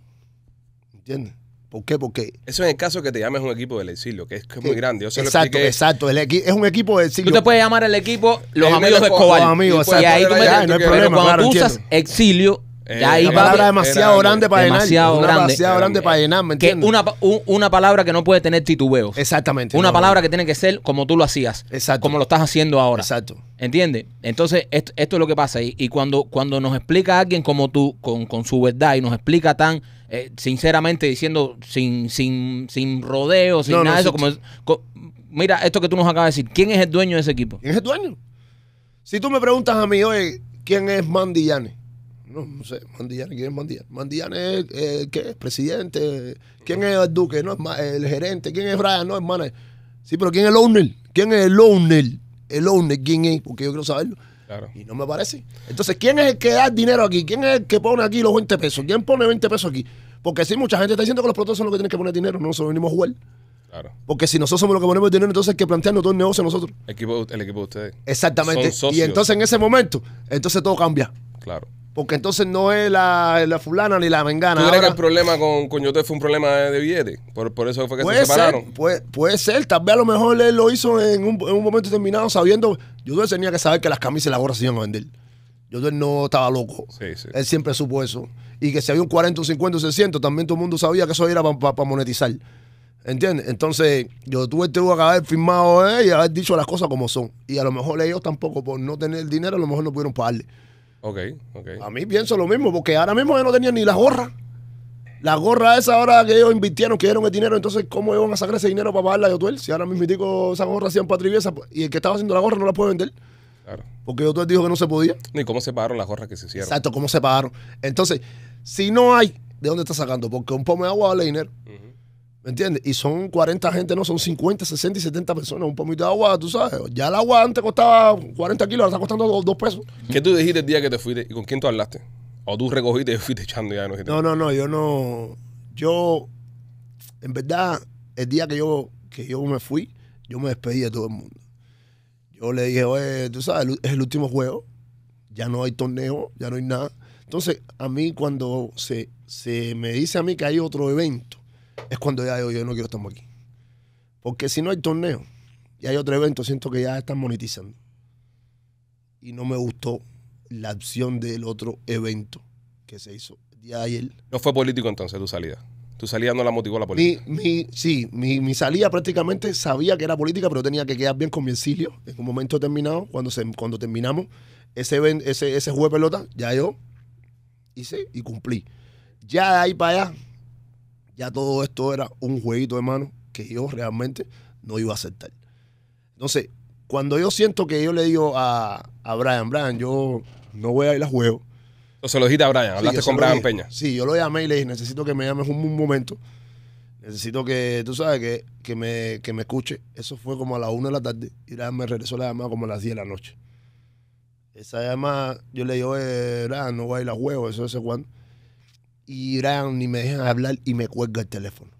¿Entiendes? ¿Por qué? Porque. Eso en el caso que te llames un equipo del exilio, que es, muy grande. exacto, exacto. es un equipo del exilio. Tú te puedes llamar el equipo Los Amigos de Escobar. amigos, y, pues, ahí tú me no hay problema, cuando usas exilio, eh, una palabra demasiado grande para llenar. Grande, demasiado grande para llenar, ¿me entiendes? una, palabra que no puede tener titubeos. Exactamente. Una palabra que tiene que ser como tú lo hacías. Exacto. Como lo estás haciendo ahora. Exacto. ¿Entiendes? Entonces, esto, es lo que pasa. Y, cuando, cuando nos explica alguien como tú, con, su verdad, y nos explica tan eh, sinceramente, diciendo sin, sin, sin rodeos, sin nada de eso, como, mira, esto que tú nos acabas de decir, ¿quién es el dueño de ese equipo? ¿Quién es el dueño? Si tú me preguntas a mí, hoy ¿quién es Mandy no, sé, Mandillán, ¿quién es Mandillán? Mandillán es, eh, Presidente, ¿quién es el duque? No, el gerente, ¿quién es Brian? No, hermana. Sí, pero ¿quién es el owner? ¿Quién es el owner? El owner, ¿quién es? Porque yo quiero saberlo. Claro. Y no me parece. Entonces, ¿quién es el que da dinero aquí? ¿Quién es el que pone aquí los 20 pesos? ¿Quién pone 20 pesos aquí? Porque si sí, mucha gente está diciendo que los productores son los que tienen que poner dinero, no nosotros venimos a jugar. Claro. Porque si nosotros somos los que ponemos dinero, entonces hay que plantearnos todo el negocio nosotros. el equipo de ustedes. Exactamente. Y entonces en ese momento, entonces todo cambia. Claro. Porque entonces no es la, fulana ni la vengana. ¿Tú crees que el problema con Coñote este fue un problema de, billetes? Por, eso fue que se separaron. puede, ser, tal vez a lo mejor él lo hizo en un, en un momento determinado sabiendo. Yo tenía que saber que las camisas y las gorras se iban a vender. Yo no estaba loco. Sí, sí. Él siempre supo eso. Y que si había un 40, un 50, un 600, también todo el mundo sabía que eso era para monetizar. ¿Entiendes? Entonces, yo tuve este que haber firmado eh, y haber dicho las cosas como son. Y a lo mejor ellos tampoco, por no tener dinero, a lo mejor no pudieron pagarle. Ok, ok. A mí pienso lo mismo, porque ahora mismo yo no tenía ni la gorra. La gorra esa ahora que ellos invirtieron, que dieron el dinero, entonces ¿cómo iban a sacar ese dinero para pagarla a otuel? Si ahora mismo esa gorra hacían patriviesa pues, y el que estaba haciendo la gorra no la puede vender. Claro. Porque Yotuel dijo que no se podía. Ni cómo se pagaron las gorras que se hicieron? Exacto, ¿cómo se pagaron? Entonces, si no hay, ¿de dónde está sacando? Porque un pomo de agua vale dinero. ¿Me entiendes? Y son 40 gente, no, son 50, 60 y 70 personas. Un pomito de agua, tú sabes. Ya el agua antes costaba 40 kilos, ahora está costando dos pesos. ¿Qué tú dijiste el día que te fuiste y con quién tú hablaste? ¿O tú recogiste y fuiste echando ya? No, no, no, no, yo no. Yo, en verdad, el día que yo, que yo me fui, yo me despedí de todo el mundo. Yo le dije, oye, tú sabes, es el último juego. Ya no hay torneo, ya no hay nada. Entonces, a mí cuando se, se me dice a mí que hay otro evento, es cuando ya yo no quiero estar aquí. Porque si no hay torneo y hay otro evento, siento que ya están monetizando. Y no me gustó la opción del otro evento que se hizo el día ayer. No fue político entonces tu salida. Tu salida no la motivó la política. sí, mi, salida prácticamente sabía que era política, pero tenía que quedar bien con mi exilio. En un momento terminado cuando, cuando terminamos ese, ese, ese juego de pelota, ya yo hice y cumplí. Ya de ahí para allá ya todo esto era un jueguito, hermano, que yo realmente no iba a aceptar. Entonces, cuando yo siento que yo le digo a, Brian, Brian, yo no voy a ir a juego. O se lo dijiste a Brian, hablaste con Brian Peña. Sí, yo lo llamé y le dije, necesito que me llames un, momento. Necesito que, tú sabes, que, me, me escuche. Eso fue como a las 1 de la tarde y Brian me regresó la llamada como a las 10 de la noche. Esa llamada, yo le digo, eh, Brian, no voy a ir a juego, eso es Juan y Irán ni me dejan hablar y me cuelga el teléfono.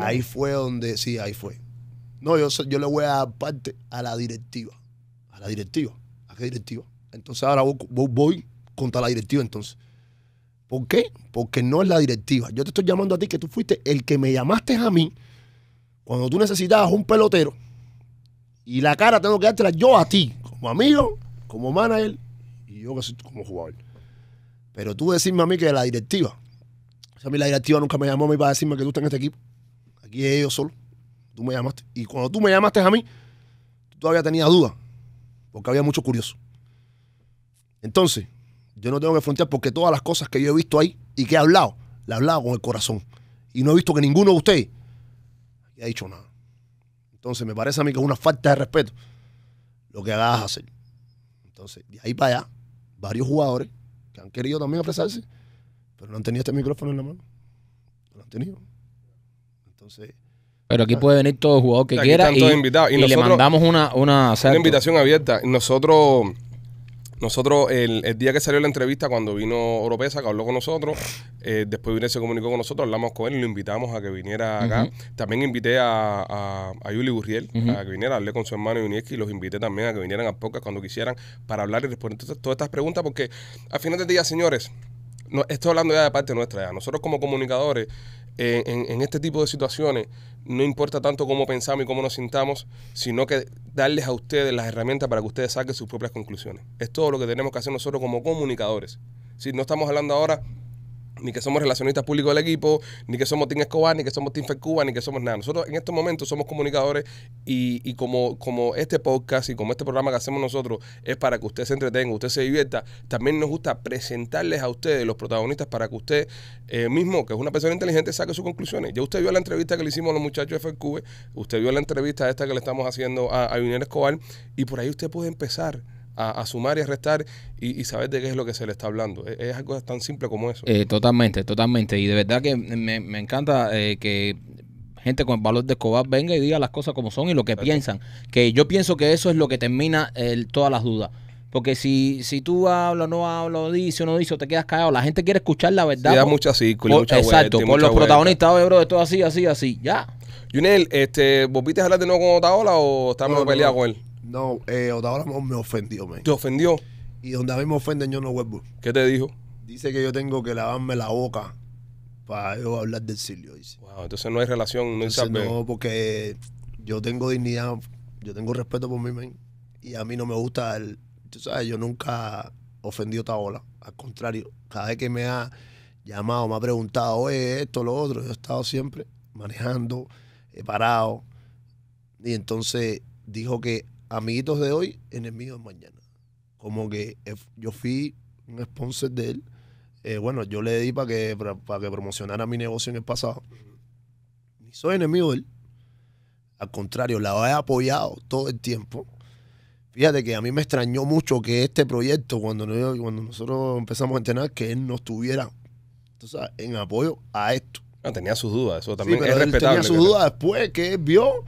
Ahí fue donde, sí, ahí fue. No, yo, yo le voy a dar parte a la directiva. A la directiva. ¿A qué directiva? Entonces ahora voy, contra la directiva entonces. ¿Por qué? Porque no es la directiva. Yo te estoy llamando a ti que tú fuiste el que me llamaste a mí cuando tú necesitabas un pelotero. Y la cara tengo que dártela yo a ti, como amigo, como manager y yo como jugador. Pero tú decirme a mí que la directiva, o sea, a mí la directiva nunca me llamó a mí para decirme que tú estás en este equipo. Aquí es ellos solo. Tú me llamaste. Y cuando tú me llamaste a mí, tú todavía tenía dudas, porque había mucho curioso. Entonces, yo no tengo que frontear porque todas las cosas que yo he visto ahí y que he hablado, las he hablado con el corazón. Y no he visto que ninguno de ustedes haya dicho nada. Entonces, me parece a mí que es una falta de respeto lo que hagas hacer. Entonces, de ahí para allá, varios jugadores que han querido también expresarse, pero no han tenido este micrófono en la mano. No lo han tenido. Entonces. Pero aquí puede venir todo jugador que quiera y, y, y le mandamos una, una, una invitación abierta. Nosotros nosotros, el, día que salió la entrevista, cuando vino Oropesa, que habló con nosotros, eh, después vino se comunicó con nosotros, hablamos con él, lo invitamos a que viniera acá. También invité a, a, a Yuli Gurriel, a que viniera, hablé con su hermano Yunieski y los invité también a que vinieran a poca cuando quisieran para hablar y responder todas estas preguntas, porque al final del día, señores, no, estoy hablando ya de parte nuestra, nosotros como comunicadores, eh, en, en este tipo de situaciones, no importa tanto cómo pensamos y cómo nos sintamos, sino que darles a ustedes las herramientas para que ustedes saquen sus propias conclusiones. Es todo lo que tenemos que hacer nosotros como comunicadores. Si no estamos hablando ahora ni que somos relacionistas públicos del equipo, ni que somos Team Escobar, ni que somos Team Fecuba, ni que somos nada. Nosotros en estos momentos somos comunicadores y, y, como, como este podcast y como este programa que hacemos nosotros es para que usted se entretenga, usted se divierta, también nos gusta presentarles a ustedes los protagonistas para que usted eh, mismo, que es una persona inteligente, saque sus conclusiones. Ya usted vio la entrevista que le hicimos a los muchachos de Fed usted vio la entrevista esta que le estamos haciendo a, a Escobar y por ahí usted puede empezar a, sumar y a restar y, saber de qué es lo que se le está hablando. Es, algo tan simple como eso. Eh, totalmente, totalmente. Y de verdad que me, encanta eh, que gente con el valor de Escobar venga y diga las cosas como son y lo que piensan. Que yo pienso que eso es lo que termina todas las dudas. Porque si, si tú hablas, no hablas, dice o no dices, o te quedas callado, la gente quiere escuchar la verdad. Se da mucha Exacto, los protagonistas, bro, esto así, así, así, ya. Junel, este, ¿volviste a hablar de nuevo con Otaola o estamos no, con él? No, eh, me ofendió, me. ¿Te ofendió? Y donde a mí me ofenden, yo no vuelvo. ¿Qué te dijo? Dice que yo tengo que lavarme la boca para hablar del Silvio. Wow, entonces no hay relación, no hay No, porque yo tengo dignidad, yo tengo respeto por mí, man. Y a mí no me gusta el. Tú sabes, yo nunca ofendí a Al contrario, cada vez que me ha llamado, me ha preguntado, oye, esto, lo otro, yo he estado siempre manejando, he parado. Y entonces dijo que amiguitos de hoy, enemigos mañana. Como que eh, yo fui un sponsor de él. Eh, bueno, yo le di para que, para, que promocionara mi negocio en el pasado. Ni soy enemigo de él. Al contrario, la he apoyado todo el tiempo. Fíjate que a mí me extrañó mucho que este proyecto, cuando, cuando nosotros empezamos a entrenar, que él no estuviera en apoyo a esto. Ah, tenía sus dudas, eso también es respetable Tenía sus dudas después que él vio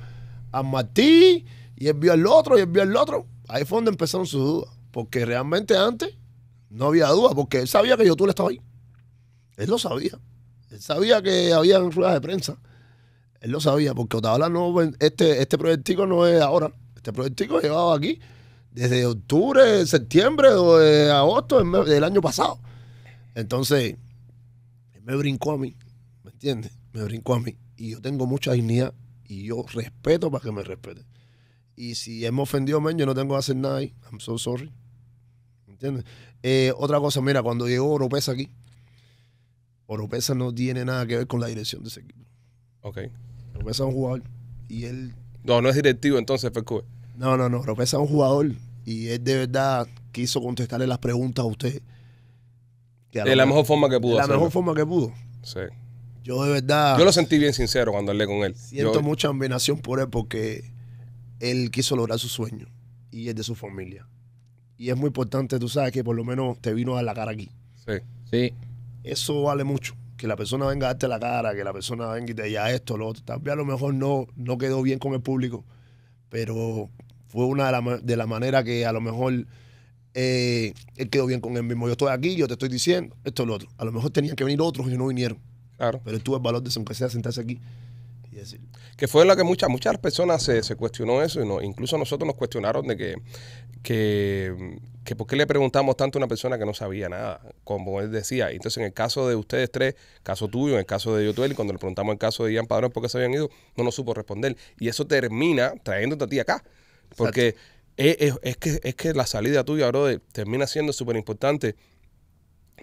a Martí y él vio al otro, y él vio al otro. Ahí fue donde empezaron sus dudas. Porque realmente antes no había dudas. porque él sabía que yo tú le estaba ahí. Él lo sabía. Él sabía que había ruedas de prensa. Él lo sabía, porque Otavala, no, este, este proyectico no es ahora. Este proyectico llegado aquí desde octubre, septiembre eh, agosto del año pasado. Entonces, él me brincó a mí, ¿me entiendes? Me brincó a mí. Y yo tengo mucha dignidad y yo respeto para que me respeten. Y si él me ofendió, men, yo no tengo que hacer nada ahí. I'm so sorry. ¿Entiendes? Eh, otra cosa, mira, cuando llegó Oropesa aquí, Oropesa no tiene nada que ver con la dirección de ese equipo. Ok. Oropesa es un jugador y él... No, no es directivo entonces, Fescue. No, no, no. Oropesa es un jugador y él de verdad quiso contestarle las preguntas a usted. de la mejor forma que pudo. De la mejor forma que pudo. Sí. Yo de verdad... Yo lo sentí bien sincero cuando hablé con él. Siento mucha admiración por él porque él quiso lograr su sueño y es de su familia. Y es muy importante, tú sabes, que por lo menos te vino a la cara aquí. Sí. Sí. Eso vale mucho. Que la persona venga a darte la cara, que la persona venga y te diga esto, lo otro. Tal vez a lo mejor no, no quedó bien con el público, pero fue una de las la maneras que a lo mejor eh, él quedó bien con él mismo. Yo estoy aquí, yo te estoy diciendo esto, lo otro. A lo mejor tenían que venir otros y no vinieron. Claro. Pero él tuvo el valor de, aunque sentarse aquí que fue la que muchas muchas personas se, cuestionó eso, y no, incluso nosotros nos cuestionaron de que, que, que por qué le preguntamos tanto a una persona que no sabía nada, como él decía. Entonces, en el caso de ustedes tres, caso tuyo, en el caso de Yotuel, y cuando le preguntamos el caso de Ian Padrón por qué se habían ido, no nos supo responder. Y eso termina trayéndote a ti acá. Porque es, que, es que la salida tuya, bro, termina siendo súper importante.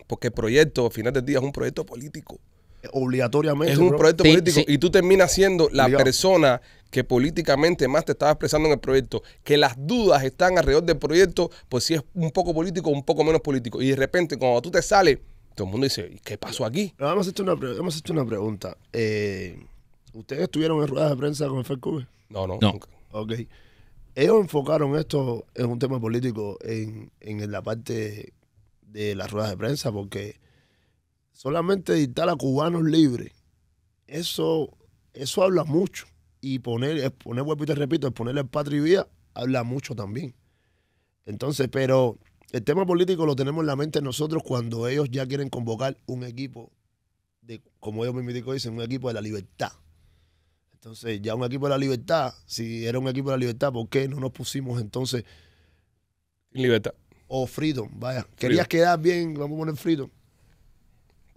Porque el proyecto, al final del día, es un proyecto político obligatoriamente. Es un proyecto político y tú terminas siendo la persona que políticamente más te estaba expresando en el proyecto, que las dudas están alrededor del proyecto, pues si es un poco político un poco menos político. Y de repente cuando tú te sales, todo el mundo dice, ¿qué pasó aquí? Vamos hemos, hecho una, pregunta. Eh, ¿Ustedes estuvieron en ruedas de prensa con el No, no, Nunca. Ok. Ellos enfocaron esto en un tema político en, en la parte de las ruedas de prensa porque solamente dictar a cubanos libres, eso, eso habla mucho. Y poner, poner repito, ponerle patria y vida habla mucho también. Entonces, pero el tema político lo tenemos en la mente nosotros cuando ellos ya quieren convocar un equipo de, como ellos mismos dicen, un equipo de la libertad. Entonces, ya un equipo de la libertad, si era un equipo de la libertad, ¿por qué no nos pusimos entonces? Libertad. O oh, Freedom, vaya. Querías quedar bien, vamos a poner Freedom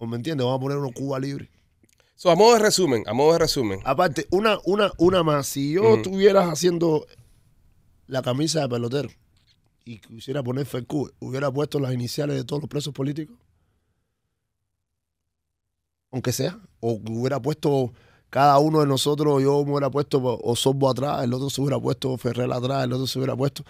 me entiendes, vamos a poner unos Cuba libre. So, a modo de resumen, a modo de resumen. Aparte, una, una, una más. Si yo estuviera haciendo la camisa de pelotero y quisiera poner FQ hubiera puesto las iniciales de todos los presos políticos. Aunque sea. O hubiera puesto cada uno de nosotros, yo me hubiera puesto Osorbo atrás, el otro se hubiera puesto Ferrer atrás, el otro se hubiera puesto.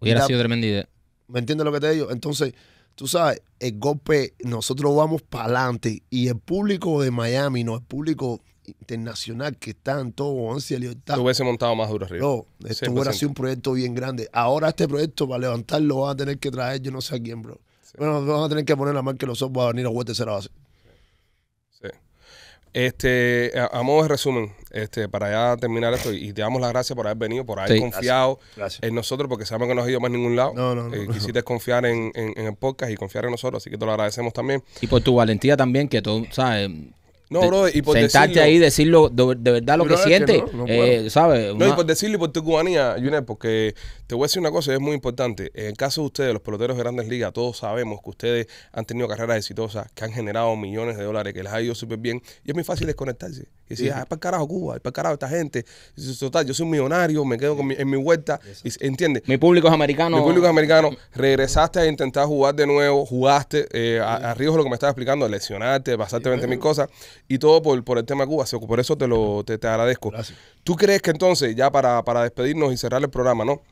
Hubiera sido tremenda ¿Me entiendes lo que te digo? Entonces, tú sabes, el golpe, nosotros vamos para adelante y el público de Miami, no el público internacional que está en todo ansia libertad. Tú hubiese montado más duro arriba. No, esto hubiera sido un proyecto bien grande. Ahora este proyecto para levantarlo va a tener que traer yo no sé a quién, bro. Bueno, vamos a tener que poner la marca que los ojos van a venir a jugar a base. Este, a, modo de resumen, este, para ya terminar esto, y, te damos las gracias por haber venido, por haber confiado en nosotros, porque sabemos que no has ido más a ningún lado. Eh, quisiste confiar en, en, en, el podcast y confiar en nosotros, así que te lo agradecemos también. Y por tu valentía también, que tú, ¿sabes? No, bro, y por sentarte decirlo, ahí, decirlo de, verdad lo que sientes, eh, ¿sabes? No, y por decirlo y por tu cubanía, Junet, porque te voy a decir una cosa es muy importante. En el caso de ustedes, los peloteros de grandes ligas, todos sabemos que ustedes han tenido carreras exitosas, que han generado millones de dólares, que les ha ido súper bien. Y es muy fácil desconectarse. Y decir, ah, para el carajo Cuba, para el carajo esta gente. total, yo soy un millonario, me quedo en mi vuelta. ¿Entiendes? Mi público es americano. Mi público es americano. Regresaste a intentar jugar de nuevo, jugaste. Eh, a, lo que me estaba explicando, lesionarte, pasarte 20 mil cosas y todo por, el tema de Cuba. Por eso te lo te, agradezco. Gracias. ¿Tú crees que entonces, ya para, para despedirnos y cerrar el programa, ¿no?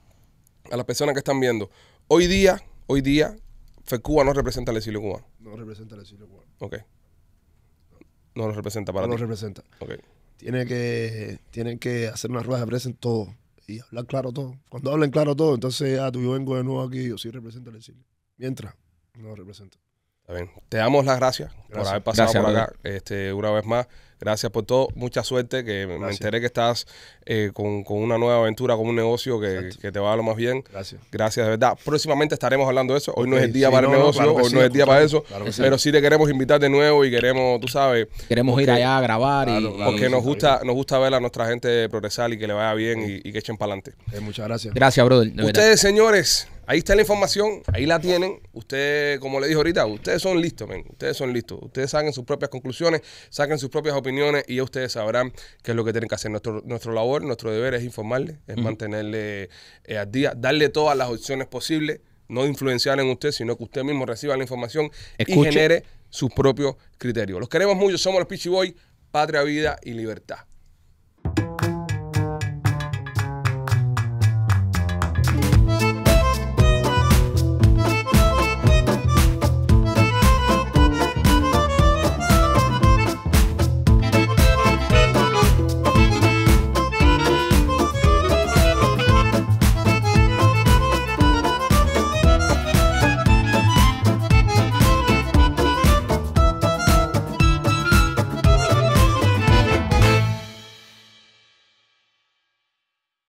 A las personas que están viendo, hoy día, hoy día, FECUBA no representa al exilio cubano. No representa al exilio cubano. Ok. No lo representa para no ti. No lo representa. Ok. Tiene que, tienen que hacer una rueda de prensa en todo y hablar claro todo. Cuando hablen claro todo, entonces, ah, tú yo vengo de nuevo aquí, yo sí represento al exilio. Mientras, no representa te damos las gracias, por haber pasado por acá este, una vez más. Gracias por todo, mucha suerte, que me enteré que estás eh, con, una nueva aventura, con un negocio que, te va a lo más bien. Gracias. Gracias, de verdad. Próximamente estaremos hablando de eso. Hoy no es el día para el negocio, hoy no es el día para eso, pero sí. te queremos invitar de nuevo y queremos, tú sabes. Queremos ir allá a grabar. y, porque nos gusta nos gusta ver a nuestra gente progresar y que le vaya bien y, que echen para adelante. muchas gracias. Gracias, brother. Ustedes, señores. Ahí está la información, ahí la tienen. Ustedes, como le dije ahorita, ustedes son listos, men. Ustedes son listos. Ustedes saquen sus propias conclusiones, saquen sus propias opiniones y ya ustedes sabrán qué es lo que tienen que hacer. Nuestro, labor, nuestro deber es informarle, es mantenerle eh, al día, darle todas las opciones posibles, no influenciar en usted, sino que usted mismo reciba la información y genere sus propios criterios. Los queremos mucho, somos los Pichiboy. Patria, Vida y Libertad.